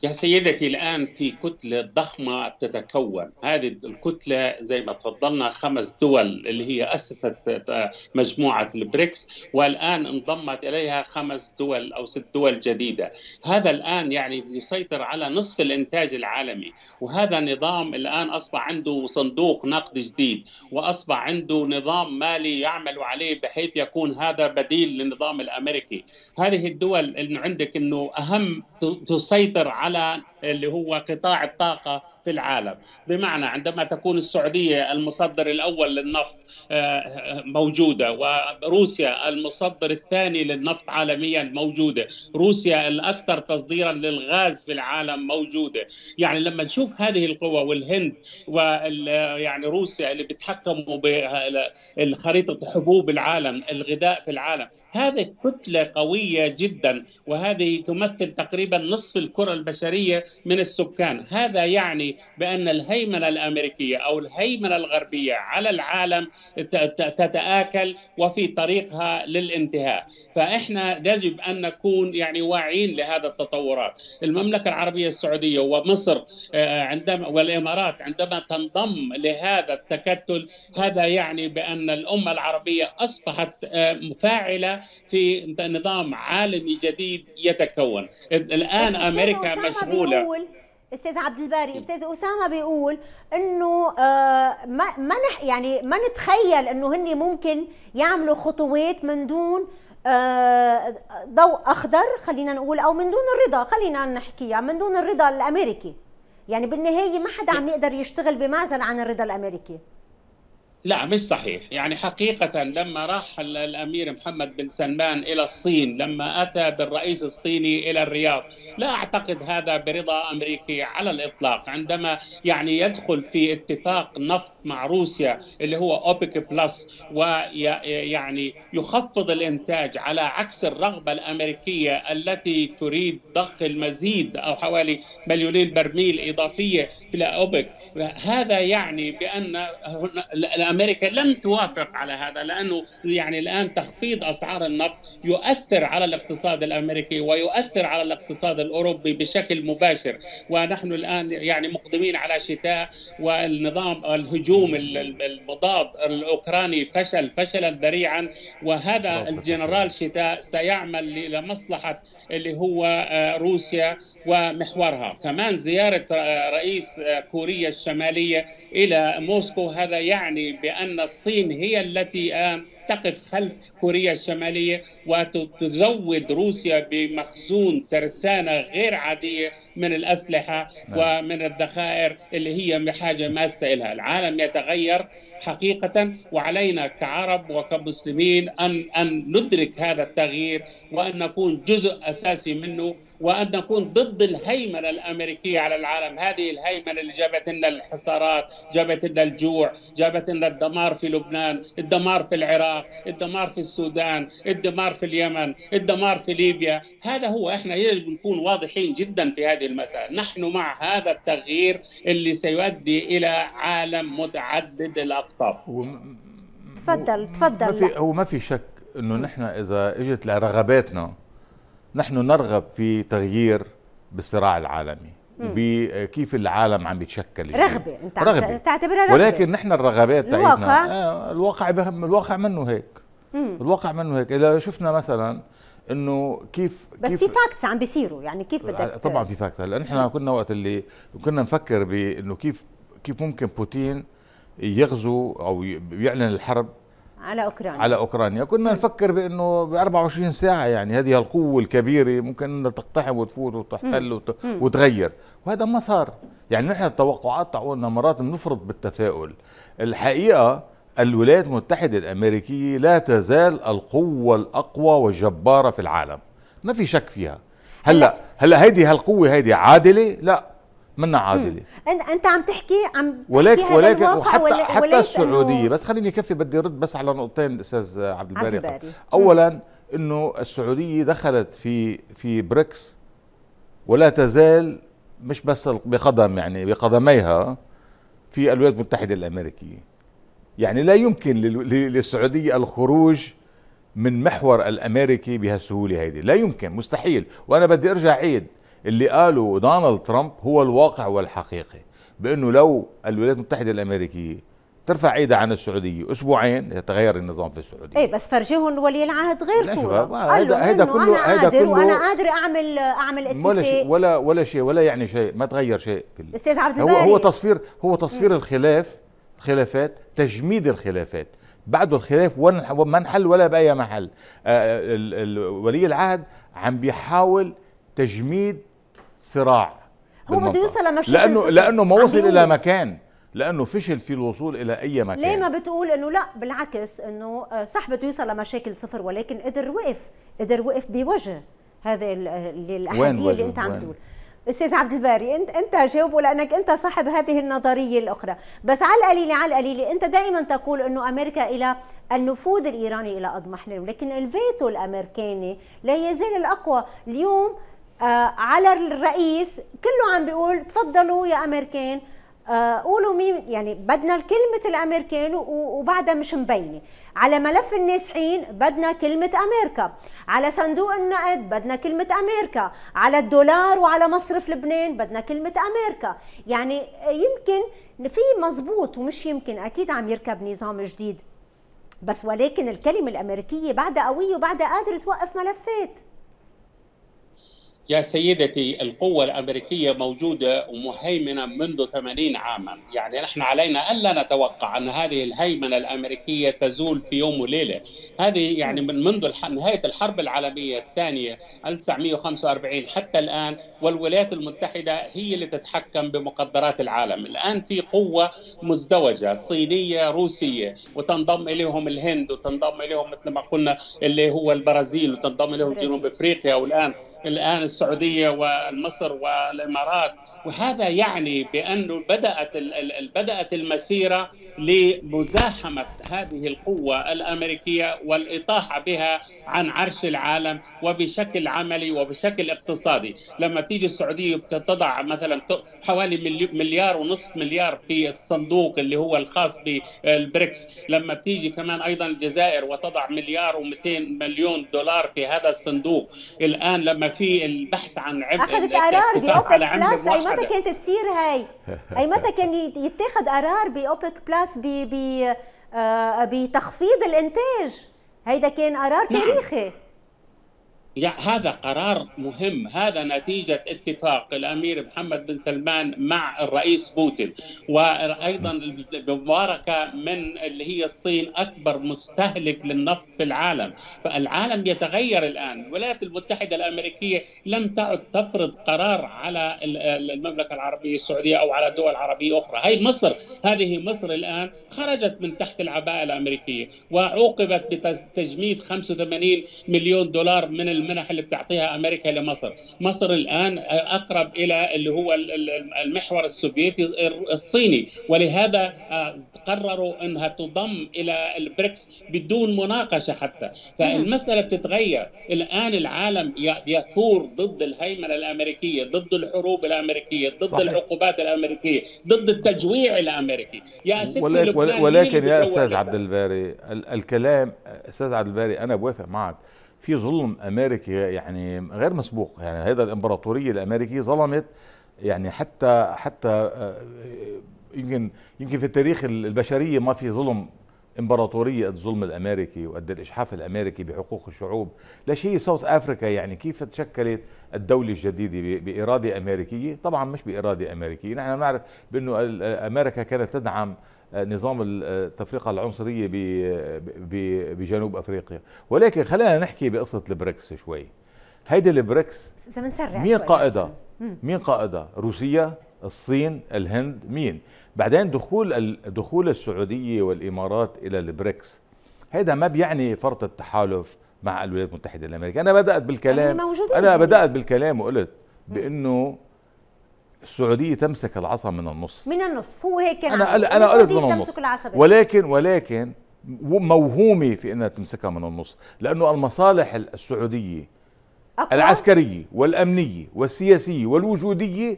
يا سيدتي الآن في كتلة ضخمة تتكون هذه الكتلة زي ما تفضلنا خمس دول اللي هي أسست آه، مجموعة البريكس والآن انضمت إليها خمس دول أو ست دول جديدة هذا الآن يعني يسيطر على نصف الإنتاج العالمي وهذا نظام الآن أصبح عنده صندوق نقد جديد وأصبح عنده نظام مالي يعمل عليه بحيث يكون هذا بديل للنظام الأمريكي هذه الدول اللي عندك أنه أهم تسيطر على على اللي هو قطاع الطاقة في العالم بمعنى عندما تكون السعودية المصدر الأول للنفط آه، آه، موجودة وروسيا المصدر الثاني للنفط عالميا موجودة روسيا الأكثر تصديرا للغاز في العالم موجودة يعني لما نشوف هذه القوى والهند ويعني روسيا اللي بتحكموا بخريطة حبوب العالم الغذاء في العالم هذه كتلة قوية جدا وهذه تمثل تقريبا نصف الكرة البشرية من السكان هذا يعني بأن الهيمنة الأمريكية أو الهيمنة الغربية على العالم تتآكل وفي طريقها للانتهاء فإحنا يجب أن نكون يعني واعيين لهذا التطورات المملكة العربية السعودية ومصر آه، عندما والإمارات عندما تنضم لهذا التكتل هذا يعني بأن الأمة العربية أصبحت مفاعلة آه، في نظام عالمي جديد يتكون الآن أمريكا مشغولة بيقول استاذ عبد الباري استاذ اسامه بيقول انه آه ما ما نح يعني ما نتخيل انه هن ممكن يعملوا خطوات من دون آه ضوء اخضر خلينا نقول او من دون الرضا خلينا نحكيها من دون الرضا الامريكي يعني بالنهايه ما حدا عم يقدر يشتغل بمعزل عن الرضا الامريكي لا مش صحيح يعني حقيقة لما راح الأمير محمد بن سلمان إلى الصين لما أتى بالرئيس الصيني إلى الرياض لا أعتقد هذا برضا أمريكي على الإطلاق عندما يعني يدخل في اتفاق نفط مع روسيا اللي هو أوبك بلس ويعني يخفض الإنتاج على عكس الرغبة الأمريكية التي تريد ضخ المزيد أو حوالي مليونين برميل إضافية في أوبك هذا يعني بأن امريكا لم توافق على هذا لانه يعني الان تخفيض اسعار النفط يؤثر على الاقتصاد الامريكي ويؤثر على الاقتصاد الاوروبي بشكل مباشر ونحن الان يعني مقدمين على شتاء والنظام الهجوم المضاد الاوكراني فشل فشلا ذريعا وهذا الجنرال شتاء سيعمل لمصلحه اللي هو آه، روسيا ومحورها كمان زياره آه، رئيس آه، كوريا الشماليه الى موسكو هذا يعني بأن الصين هي التي تقف خلف كوريا الشمالية وتزود روسيا بمخزون ترسانة غير عادية من الأسلحة نعم. ومن الذخائر اللي هي بحاجة ماسة إلها العالم يتغير حقيقة وعلينا كعرب وكمسلمين أن, أن ندرك هذا التغيير وأن نكون جزء أساسي منه وأن نكون ضد الهيمنة الأمريكية على العالم هذه الهيمنة اللي جابت لنا الحصارات جابت لنا الجوع جابت لنا الدمار في لبنان الدمار في العراق العراق الدمار في السودان الدمار في اليمن الدمار في ليبيا هذا هو احنا يجب نكون واضحين جدا في هذه المسألة نحن مع هذا التغيير اللي سيؤدي إلى عالم متعدد الأقطاب و... تفضل تفضل في هو ما في شك انه نحن اذا اجت لرغباتنا نحن نرغب في تغيير بالصراع العالمي بكيف العالم عم بيتشكل يعني. رغبه انت رغبة. تعتبرها رغبه ولكن نحن الرغبات الواقع. تاعتنا آه، الواقع بهم الواقع منه هيك مم. الواقع منه هيك اذا شفنا مثلا انه كيف بس كيف في فاكتس عم بيصيروا يعني كيف بدك آه، طبعا في فاكتس هلا نحن كنا وقت اللي كنا نفكر بانه كيف كيف ممكن بوتين يغزو او يعلن الحرب على اوكرانيا على اوكرانيا كنا نفكر بانه ب 24 ساعه يعني هذه القوه الكبيره ممكن انها تقتحم وتفوت وتحتل وت... وتغير وهذا ما صار يعني نحن التوقعات تاعونا مرات بنفرط بالتفاؤل الحقيقه الولايات المتحده الامريكيه لا تزال القوه الاقوى والجباره في العالم ما في شك فيها هلا هلا هيدي هالقوه هيدي عادله لا منا عادله انت انت عم تحكي عم تحكي ولكن ولكن وحتى ولي حتى السعوديه بس خليني أكفي بدي ارد بس على نقطتين استاذ عبد الباري اولا انه السعوديه دخلت في في بريكس ولا تزال مش بس بقدم يعني بقدميها في الولايات المتحده الامريكيه يعني لا يمكن للسعوديه الخروج من محور الامريكي بهالسهوله هيدي لا يمكن مستحيل وانا بدي ارجع عيد اللي قاله دونالد ترامب هو الواقع والحقيقة بأنه لو الولايات المتحدة الأمريكية ترفع ايدها عن السعوديه اسبوعين يتغير النظام في السعوديه ايه بس فرجيهم ولي العهد غير صوره هيدا هيدا كله انا قادر كله وانا قادر اعمل اعمل اتفاق ولا شيء ولا ولا شيء ولا يعني شيء ما تغير شيء استاذ عبد الباري هو هو تصفير هو تصفير الخلاف الخلافات تجميد الخلافات بعده الخلاف ما انحل ولا باي محل آه، آه، ولي العهد عم بيحاول تجميد صراع هو بده يوصل لمشروع لانه لانه ما وصل الى مكان لانه فشل في الوصول الى اي مكان ليه ما بتقول انه لا بالعكس انه آه، صح بده يوصل لمشاكل صفر ولكن قدر وقف قدر وقف بوجه هذا الاحاديه اللي انت عم تقول استاذ عبد الباري انت انت جاوبه لانك انت صاحب هذه النظريه الاخرى بس على القليله على القليله انت دائما تقول انه امريكا الى النفوذ الايراني الى اضمحلل لكن الفيتو الامريكاني لا يزال الاقوى اليوم آه، على الرئيس كله عم بيقول تفضلوا يا امريكان آه، قولوا مين يعني بدنا كلمة الأمريكان وبعدها مش مبينة على ملف النازحين بدنا كلمة أمريكا على صندوق النقد بدنا كلمة أمريكا على الدولار وعلى مصرف لبنان بدنا كلمة أمريكا يعني يمكن في مزبوط ومش يمكن أكيد عم يركب نظام جديد بس ولكن الكلمة الأمريكية بعدها قوية وبعدها قادرة توقف ملفات يا سيدتي القوة الأمريكية موجودة ومهيمنة منذ 80 عاما يعني نحن علينا ألا نتوقع أن هذه الهيمنة الأمريكية تزول في يوم وليلة هذه يعني من منذ نهاية الحرب العالمية الثانية 1945 حتى الآن والولايات المتحدة هي اللي تتحكم بمقدرات العالم الآن في قوة مزدوجة صينية روسية وتنضم إليهم الهند وتنضم إليهم مثل ما قلنا اللي هو البرازيل وتنضم إليهم جنوب أفريقيا والآن الآن السعودية ومصر والإمارات وهذا يعني بأنه بدأت بدأت المسيرة لمزاحمة هذه القوة الأمريكية والإطاحة بها عن عرش العالم وبشكل عملي وبشكل اقتصادي لما تيجي السعودية تضع مثلا حوالي مليار ونصف مليار في الصندوق اللي هو الخاص بالبريكس لما بتيجي كمان أيضا الجزائر وتضع مليار و200 مليون دولار في هذا الصندوق الآن لما في البحث عن عبء اخذت قرار باوبك بلاس اي متى كانت تصير هاي اي متى كان يتاخذ قرار باوبك بلاس ب ب آه، بتخفيض الانتاج هيدا كان قرار نعم. تاريخي نعم. هذا قرار مهم هذا نتيجة اتفاق الأمير محمد بن سلمان مع الرئيس بوتين وأيضا بمباركة من اللي هي الصين أكبر مستهلك للنفط في العالم فالعالم يتغير الآن الولايات المتحدة الأمريكية لم تعد تفرض قرار على المملكة العربية السعودية أو على دول عربية أخرى هي مصر هذه مصر الآن خرجت من تحت العباءة الأمريكية وعوقبت بتجميد 85 مليون دولار من المنح اللي بتعطيها امريكا لمصر، مصر الان اقرب الى اللي هو المحور السوفيتي الصيني ولهذا آه، قرروا انها تضم الى البريكس بدون مناقشه حتى، فالمساله بتتغير، الان العالم يثور ضد الهيمنه الامريكيه، ضد الحروب الامريكيه، ضد صحيح. العقوبات الامريكيه، ضد التجويع الامريكي، يا ولكن, ولكن يا استاذ عبد الباري الكلام استاذ عبد الباري انا بوافق معك في ظلم امريكي يعني غير مسبوق يعني هذا الامبراطوريه الامريكيه ظلمت يعني حتى حتى آه، يمكن يمكن في التاريخ البشريه ما في ظلم امبراطوريه قد الظلم الامريكي وقد الاجحاف الامريكي بحقوق الشعوب ليش هي ساوث افريكا يعني كيف تشكلت الدوله الجديده باراده امريكيه طبعا مش باراده امريكيه نحن نعرف بانه آه، امريكا كانت تدعم آه، نظام آه، التفرقه العنصريه بجنوب افريقيا ولكن خلينا نحكي بقصه البريكس شوي هيدي البريكس مين قائدها مين قائدها روسيا الصين الهند مين بعدين دخول دخول السعوديه والامارات الى البريكس هذا ما بيعني فرط التحالف مع الولايات المتحده الامريكيه انا بدات بالكلام يعني انا بدات بالكلام وقلت بانه السعوديه تمسك العصا من النصف من النصف هو هيك انا انا انا قلت من النصف ولكن ولكن موهومه في انها تمسكها من النصف لانه المصالح السعوديه أقوى؟ العسكريه والامنيه والسياسيه والوجوديه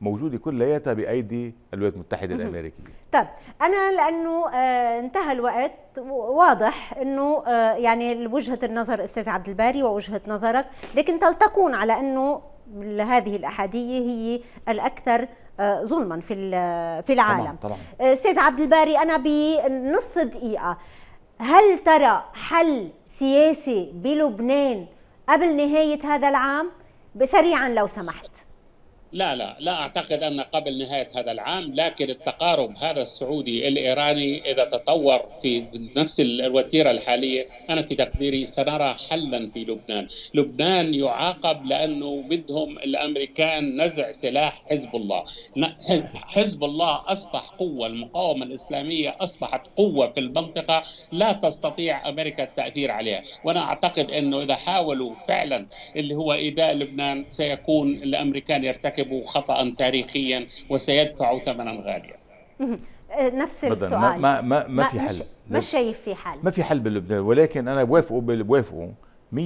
موجودة كلياتها بأيدي الولايات المتحدة الأمريكية طيب أنا لأنه آه انتهى الوقت واضح أنه آه يعني وجهة النظر أستاذ عبد الباري ووجهة نظرك لكن تلتقون على أنه هذه الأحادية هي الأكثر آه، ظلما في في العالم طبعا طبعا. آه، استاذ عبد الباري انا بنص دقيقه هل ترى حل سياسي بلبنان قبل نهايه هذا العام سريعا لو سمحت لا لا لا اعتقد ان قبل نهايه هذا العام لكن التقارب هذا السعودي الايراني اذا تطور في نفس الوتيره الحاليه انا في تقديري سنرى حلا في لبنان، لبنان يعاقب لانه بدهم الامريكان نزع سلاح حزب الله، حزب الله اصبح قوه، المقاومه الاسلاميه اصبحت قوه في المنطقه لا تستطيع امريكا التاثير عليها، وانا اعتقد انه اذا حاولوا فعلا اللي هو ايذاء لبنان سيكون الامريكان يرتكب ارتكبوا خطا تاريخيا وسيدفع ثمنا غاليا نفس السؤال ما, ما, ما في حل ما شايف في حل ما في حل بلبنان ولكن انا بوافقه بوافقه 100%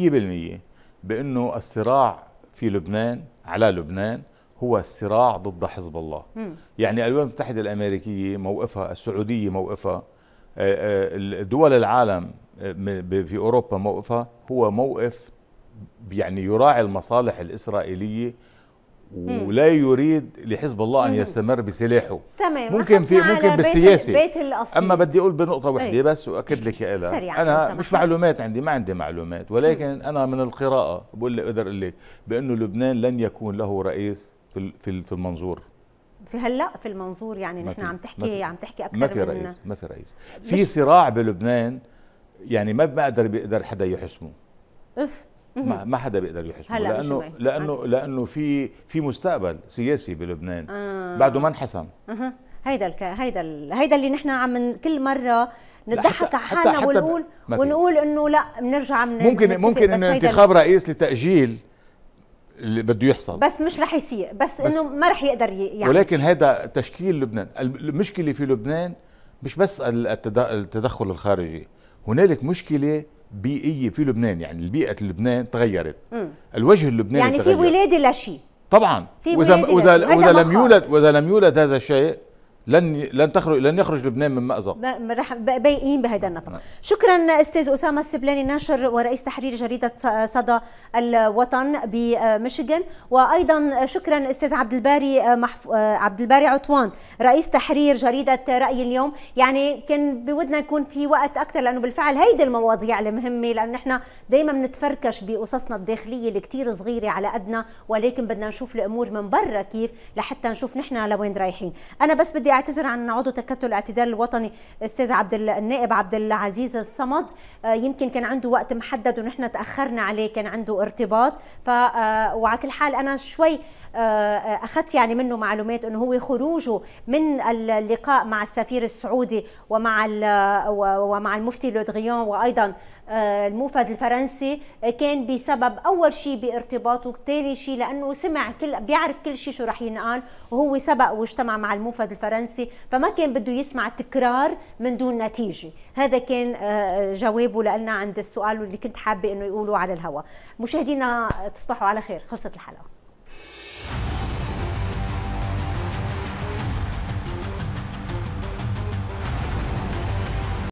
بانه الصراع في لبنان على لبنان هو الصراع ضد حزب الله مم. يعني الولايات المتحده الامريكيه موقفها السعوديه موقفها آه، آه، دول العالم آه، في اوروبا موقفها هو موقف يعني يراعي المصالح الاسرائيليه ولا يريد لحزب الله ان يستمر بسلاحه تمام ممكن في ممكن بالسياسي بيت اما بدي اقول بنقطه وحده بس واكد لك يا انا مش معلومات عندي ما عندي معلومات ولكن مم. انا من القراءه بقول لك اقدر اقول لك بانه لبنان لن يكون له رئيس في في المنظور في هلا في المنظور يعني نحن عم تحكي عم تحكي اكثر ما في رئيس ما في رئيس في صراع بلبنان يعني ما بقدر بيقدر حدا يحسمه اف ما, ما حدا بيقدر يحجمه لانه لانه لانه في في مستقبل سياسي بلبنان آه. بعده ما انحسم هيدا الك... هيدا ال... هيدا اللي نحن عم كل مره نضحك على حالنا ونقول ونقول انه لا بنرجع من ممكن ممكن انه انتخاب ال... رئيس لتاجيل اللي بده يحصل بس مش رح يصير بس, بس انه ما رح يقدر يعني ولكن هذا تشكيل لبنان المشكله في لبنان مش بس التدخل الخارجي هنالك مشكله بيئيه في لبنان يعني البيئه لبنان تغيرت م. الوجه اللبناني يعني تغير. في ولاده لا شيء طبعا في وإذا, وإذا, وإذا لم يولد وإذا لم يولد هذا الشيء لن لن تخرج لن يخرج لبنان من مأزق رح بايقين بهذا النفق نعم. شكرا استاذ اسامه السبلاني ناشر ورئيس تحرير جريده صدى الوطن بميشيغان وايضا شكرا استاذ عبد الباري آه، محف... آه، عبد الباري عطوان رئيس تحرير جريده راي اليوم يعني كان بودنا يكون في وقت اكثر لانه بالفعل هيدي المواضيع المهمه لانه نحن دائما بنتفركش بقصصنا الداخليه اللي كثير صغيره على قدنا ولكن بدنا نشوف الامور من برا كيف لحتى نشوف نحن لوين رايحين انا بس بدي يعتذر عن عضو تكتل الاعتدال الوطني استاذ عبد النائب عبد العزيز الصمد آه، يمكن كان عنده وقت محدد ونحن تاخرنا عليه كان عنده ارتباط ف آه، وعلى كل حال انا شوي آه، اخذت يعني منه معلومات انه هو خروجه من اللقاء مع السفير السعودي ومع ومع المفتي لودغيون وايضا آه، الموفد الفرنسي آه، كان بسبب اول شيء بارتباطه ثاني شيء لانه سمع كل بيعرف كل شيء شو رح ينقال وهو سبق واجتمع مع الموفد الفرنسي فما كان بده يسمع تكرار من دون نتيجه هذا كان آه، جوابه لنا عند السؤال واللي كنت حابه انه يقوله على الهواء مشاهدينا تصبحوا على خير خلصت الحلقه